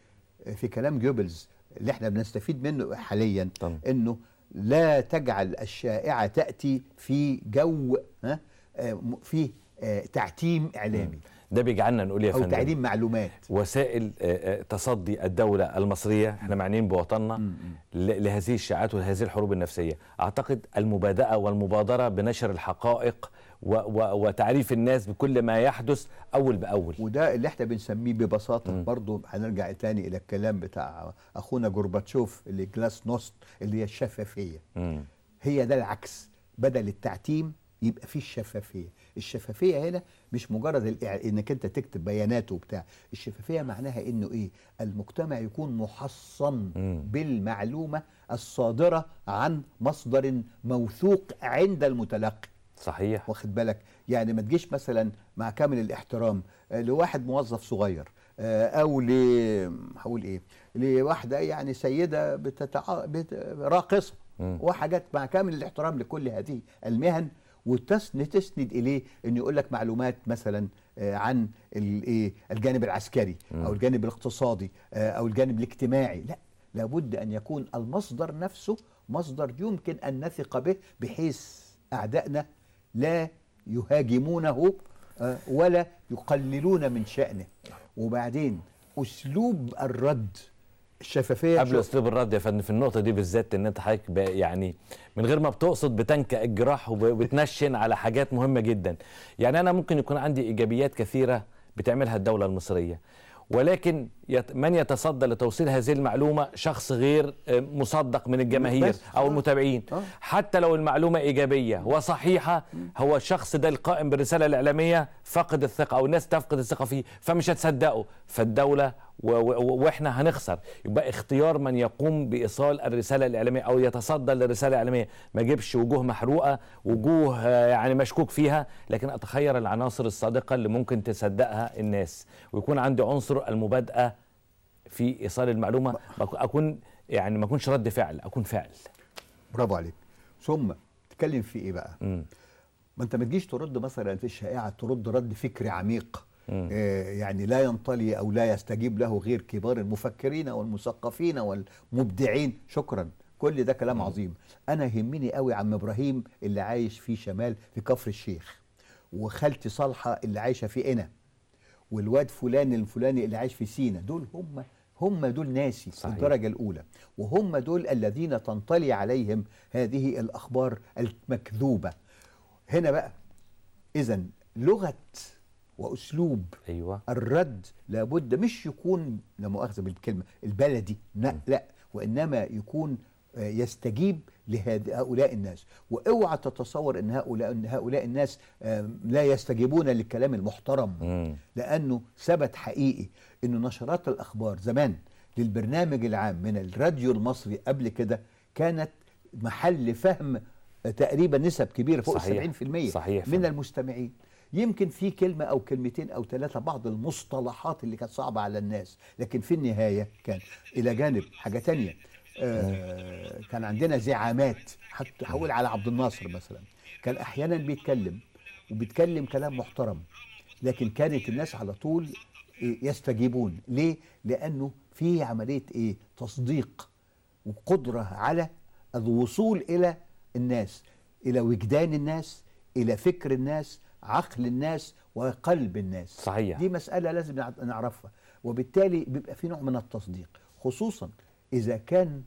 في كلام جوبلز اللي احنا بنستفيد منه حاليا طبعا. انه لا تجعل الشائعه تاتي في جو ها آه، فيه آه، تعتيم اعلامي ده بيجعلنا نقول يا فندم أو تعليم معلومات وسائل آه، آه، تصدي الدولة المصرية احنا معنيين بوطننا لهذه الشائعات ولهذه الحروب النفسية أعتقد المبادئة والمبادرة بنشر الحقائق و و وتعريف الناس بكل ما يحدث اول باول وده اللي احنا بنسميه ببساطه مم. برضو هنرجع تاني الى الكلام بتاع اخونا جورباتشوف اللي جلاس نوست اللي هي الشفافيه مم. هي ده العكس بدل التعتيم يبقى في الشفافيه الشفافيه هنا مش مجرد يعني انك انت تكتب بيانات وبتاع الشفافيه معناها انه ايه المجتمع يكون محصن مم. بالمعلومه الصادره عن مصدر موثوق عند المتلقي صحيح واخد بالك يعني ما تجيش مثلا مع كامل الاحترام آه، لواحد موظف صغير آه، او ل هقول ايه لواحده يعني سيده بتتع... بت... راقصه وحاجات مع كامل الاحترام لكل هذه المهن وتسند اليه انه يقول لك معلومات مثلا آه، عن إيه، الجانب العسكري او الجانب الاقتصادي آه، او الجانب الاجتماعي لا لابد ان يكون المصدر نفسه مصدر يمكن ان نثق به بحيث اعدائنا لا يهاجمونه آه، ولا يقللون من شأنه وبعدين أسلوب الرد الشفافيه قبل اسلوب الرد يا فندم في النقطه دي بالذات ان انت حضرتك يعني من غير ما بتقصد بتنكأ الجراح وبتنشن على حاجات مهمه جدا يعني انا ممكن يكون عندي ايجابيات كثيره بتعملها الدوله المصريه ولكن من يتصدى لتوصيل هذه المعلومة شخص غير آه، مصدق من الجماهير أو آه، المتابعين آه. حتى لو المعلومة إيجابية وصحيحة هو الشخص ده القائم بالرسالة الإعلامية فقد الثقة أو الناس تفقد الثقة فيه فمش هتصدقه فالدولة واحنا هنخسر يبقى اختيار من يقوم بايصال الرساله الاعلاميه او يتصدى للرساله الاعلاميه ما اجيبش وجوه محروقه وجوه آه، يعني مشكوك فيها لكن اتخير العناصر الصادقه اللي ممكن تصدقها الناس ويكون عندي عنصر المبادئه في ايصال المعلومه اكون يعني ما اكونش رد فعل اكون فعل برافو عليك ثم تتكلم في ايه بقى ما انت ما تجيش ترد مثلا في الشائعه ترد رد فكري عميق آه، يعني لا ينطلي أو لا يستجيب له غير كبار المفكرين والمثقفين والمبدعين شكرا كل ده كلام عظيم أنا يهمني قوي عم إبراهيم اللي عايش في شمال في كفر الشيخ وخالتي صالحة اللي عايشة في قنا والواد فلان الفلاني اللي عايش في سينا دول هم هم دول ناسي صحيح. الدرجة الأولى وهم دول الذين تنطلي عليهم هذه الأخبار المكذوبة هنا بقى إذا لغة واسلوب ايوه الرد لابد مش يكون لا مؤاخذه بالكلمه البلدي لا لا وانما يكون آه، يستجيب لهؤلاء الناس واوعى تتصور ان هؤلاء ان هؤلاء الناس لا يستجيبون للكلام المحترم م. لانه ثبت حقيقي ان نشرات الاخبار زمان للبرنامج العام من الراديو المصري قبل كده كانت محل فهم آه، تقريبا نسب كبيره فوق صحيح. 70% صحيح من المستمعين يمكن في كلمة أو كلمتين أو ثلاثة بعض المصطلحات اللي كانت صعبة على الناس لكن في النهاية كان إلى جانب حاجة تانية آه كان عندنا زعامات حتى هقول على عبد الناصر مثلا كان أحيانا بيتكلم وبيتكلم كلام محترم لكن كانت الناس على طول يستجيبون ليه؟ لأنه في عملية إيه؟ تصديق وقدرة على الوصول إلى الناس إلى وجدان الناس إلى فكر الناس عقل الناس وقلب الناس صحيح دي مسألة لازم نعرفها وبالتالي بيبقى في نوع من التصديق خصوصا إذا كان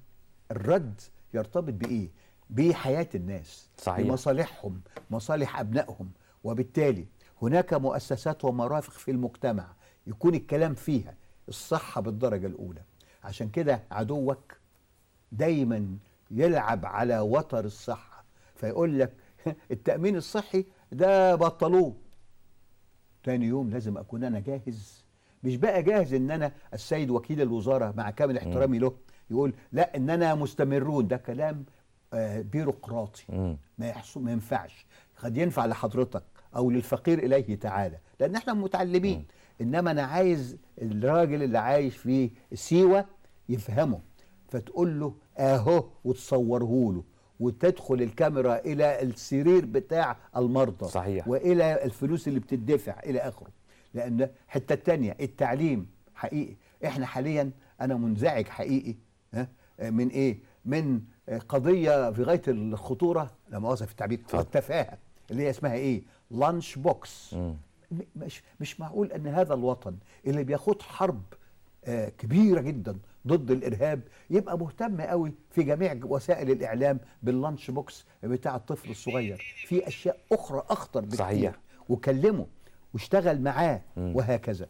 الرد يرتبط بإيه بحياة الناس صحيح بمصالحهم مصالح أبنائهم وبالتالي هناك مؤسسات ومرافق في المجتمع يكون الكلام فيها الصحة بالدرجة الأولى عشان كده عدوك دايما يلعب على وتر الصحة فيقول لك *laughs* التأمين الصحي ده بطلوه تاني يوم لازم اكون انا جاهز مش بقى جاهز ان انا السيد وكيل الوزاره مع كامل احترامي له يقول لا ان انا مستمرون ده كلام آه، بيروقراطي ما يحصل ما ينفعش قد ينفع لحضرتك او للفقير اليه تعالى لان احنا متعلمين انما انا عايز الراجل اللي عايش في سيوه يفهمه فتقول له اهو وتصوره له وتدخل الكاميرا الى السرير بتاع المرضى صحيح. والى الفلوس اللي بتدفع الى اخره لان الحته الثانيه التعليم حقيقي احنا حاليا انا منزعج حقيقي ها من ايه من قضيه في غايه الخطوره لما اوصف التعبير التفاهه اللي هي اسمها ايه لانش بوكس مش مش معقول ان هذا الوطن اللي بيخوض حرب آه، كبيره جدا ضد الارهاب يبقى مهتم قوي في جميع وسائل الاعلام باللانش بوكس بتاع الطفل الصغير في اشياء اخرى اخطر بكتير صحيح. وكلمه واشتغل معاه م. وهكذا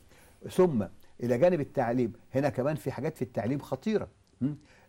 ثم الى جانب التعليم هنا كمان في حاجات في التعليم خطيره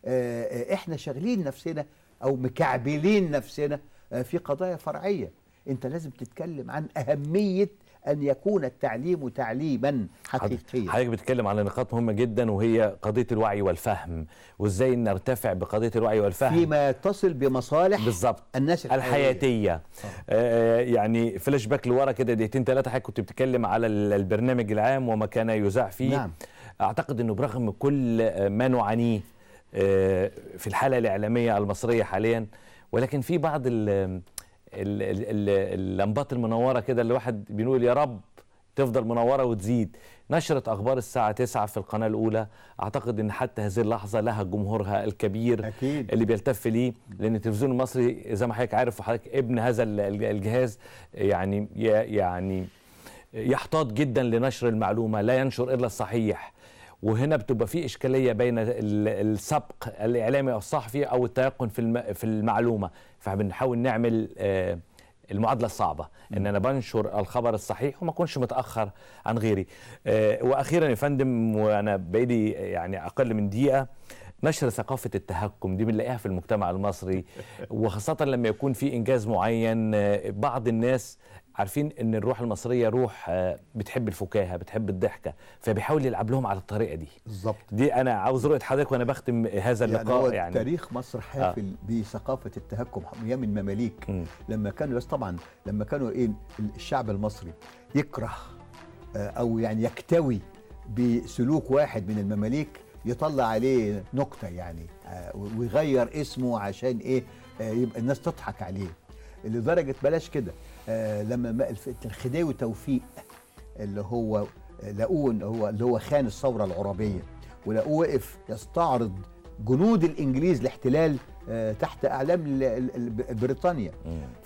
آه، احنا شاغلين نفسنا او مكعبلين نفسنا آه، في قضايا فرعيه انت لازم تتكلم عن اهميه أن يكون التعليم تعليما حقيقيا حضرتك بتتكلم على نقاط مهمة جدا وهي قضية الوعي والفهم وإزاي نرتفع بقضية الوعي والفهم فيما يتصل بمصالح بالزبط. الناس الحياتية, الحياتية. آه،, آه يعني فلاش باك لورا كده دقيقتين ثلاثة حضرتك كنت بتتكلم على البرنامج العام وما كان يذاع فيه نعم. أعتقد أنه برغم كل آه، ما نعانيه آه، في الحالة الإعلامية المصرية حاليا ولكن في بعض اللمبات المنوره كده اللي الواحد بنقول يا رب تفضل منوره وتزيد نشرة أخبار الساعة 9 في القناة الأولى أعتقد أن حتى هذه اللحظة لها جمهورها الكبير أكيد. اللي بيلتف ليه لأن التلفزيون المصري زي ما حضرتك عارف وحضرتك ابن هذا الجهاز يعني يعني يحتاط جدا لنشر المعلومة لا ينشر إلا الصحيح وهنا بتبقى في اشكاليه بين السبق الاعلامي او الصحفي او التيقن في في المعلومه فبنحاول نعمل آه، المعادله الصعبه ان انا بنشر الخبر الصحيح وما اكونش متاخر عن غيري آه، واخيرا يا فندم وانا بقالي يعني اقل من دقيقه نشر ثقافه التهكم دي بنلاقيها في المجتمع المصري وخاصه لما يكون في انجاز معين بعض الناس عارفين ان الروح المصريه روح آه، بتحب الفكاهه بتحب الضحكه فبيحاول يلعب لهم على الطريقه دي بالظبط دي انا عاوز رؤيه حضرتك وانا بختم هذا يعني اللقاء يعني, يعني تاريخ مصر حافل آه. بثقافه التهكم ايام المماليك م. لما كانوا بس طبعا لما كانوا ايه الشعب المصري يكره آه، او يعني يكتوي بسلوك واحد من المماليك يطلع عليه نكته يعني آه، ويغير اسمه عشان ايه آه، يبقى الناس تضحك عليه لدرجه بلاش كده آه، لما الخديوي توفيق اللي هو لقوه اللي هو اللي هو خان الثوره العربيه ولقوه وقف يستعرض جنود الانجليز لاحتلال تحت اعلام بريطانيا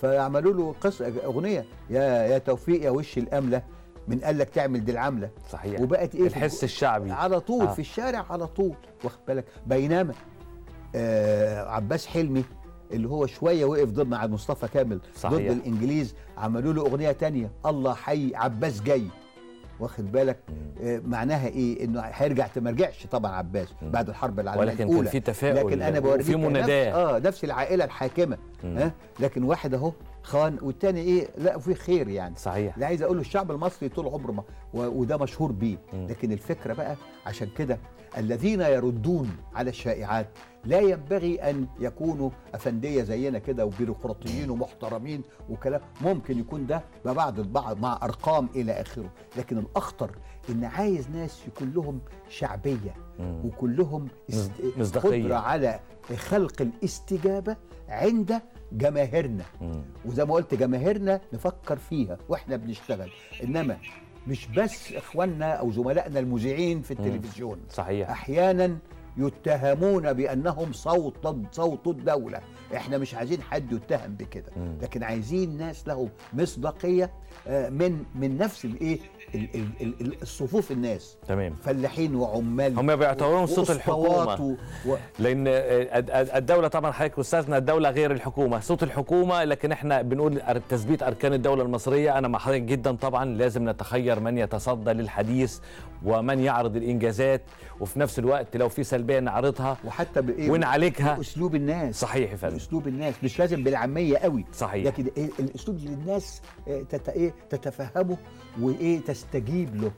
فعملوا له قصه اغنيه يا يا توفيق يا وش الامله من قال لك تعمل دي العامله صحيح وبقت ايه الحس الشعبي على طول آه. في الشارع على طول واخد بالك بينما آه عباس حلمي اللي هو شويه وقف ضد مع مصطفى كامل صحيح. ضد الانجليز عملوا له اغنيه تانية الله حي عباس جاي واخد بالك آه، معناها ايه انه هيرجع ما رجعش طبعا عباس بعد الحرب العالميه ولكن الاولى ولكن كان في تفاؤل لكن انا بوريك في مناداه نفس اه نفس العائله الحاكمه ها لكن واحد اهو خان والتاني ايه لا في خير يعني صحيح اللي عايز اقوله الشعب المصري طول عمره وده مشهور بيه لكن الفكره بقى عشان كده الذين يردون على الشائعات لا ينبغي ان يكونوا افنديه زينا كده وبيروقراطيين ومحترمين وكلام ممكن يكون ده ما بعد البعض مع ارقام الى اخره لكن الاخطر ان عايز ناس يكون لهم شعبيه وكلهم است... قدره على خلق الاستجابه عند جماهيرنا وزي ما قلت جماهيرنا نفكر فيها واحنا بنشتغل انما مش بس اخواننا او زملائنا المذيعين في التلفزيون صحيح احيانا يتهمون بانهم صوت صوت الدوله احنا مش عايزين حد يتهم بكده لكن عايزين ناس لهم مصداقيه آه، من من نفس الايه الصفوف الناس تمام فلاحين وعمال هم بيعتبرون صوت الحكومه و... و... لان الدوله طبعا حضرتك استاذنا الدوله غير الحكومه صوت الحكومه لكن احنا بنقول تثبيت اركان الدوله المصريه انا مع حضرتك جدا طبعا لازم نتخير من يتصدى للحديث ومن يعرض الانجازات وفي نفس الوقت لو في سلبيه نعرضها وحتى بايه ونعالجها اسلوب الناس صحيح يا فندم اسلوب الناس مش لازم بالعاميه قوي صحيح لكن إيه، الاسلوب اللي الناس آه، تت ايه تتفهمه وايه تستجيب له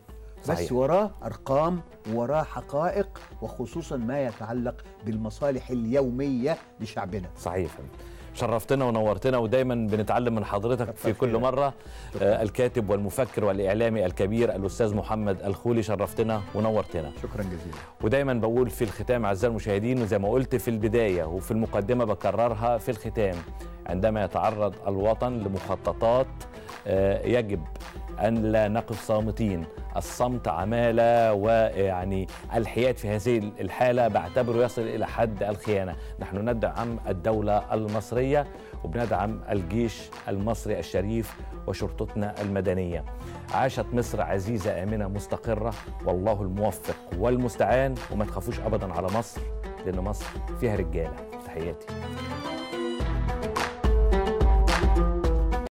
صحيح. بس وراه ارقام وراه حقائق وخصوصا ما يتعلق بالمصالح اليوميه لشعبنا صحيح فهمت. شرفتنا ونورتنا ودايما بنتعلم من حضرتك في كل مره آه الكاتب والمفكر والاعلامي الكبير الاستاذ محمد الخولي شرفتنا ونورتنا شكرا جزيلا ودايما بقول في الختام اعزائي المشاهدين وزي ما قلت في البدايه وفي المقدمه بكررها في الختام عندما يتعرض الوطن لمخططات آه يجب أن لا نقف صامتين الصمت عمالة ويعني الحياد في هذه الحالة بعتبره يصل إلى حد الخيانة نحن ندعم الدولة المصرية وبندعم الجيش المصري الشريف وشرطتنا المدنية عاشت مصر عزيزة آمنة مستقرة والله الموفق والمستعان وما تخافوش أبدا على مصر لأن مصر فيها رجالة تحياتي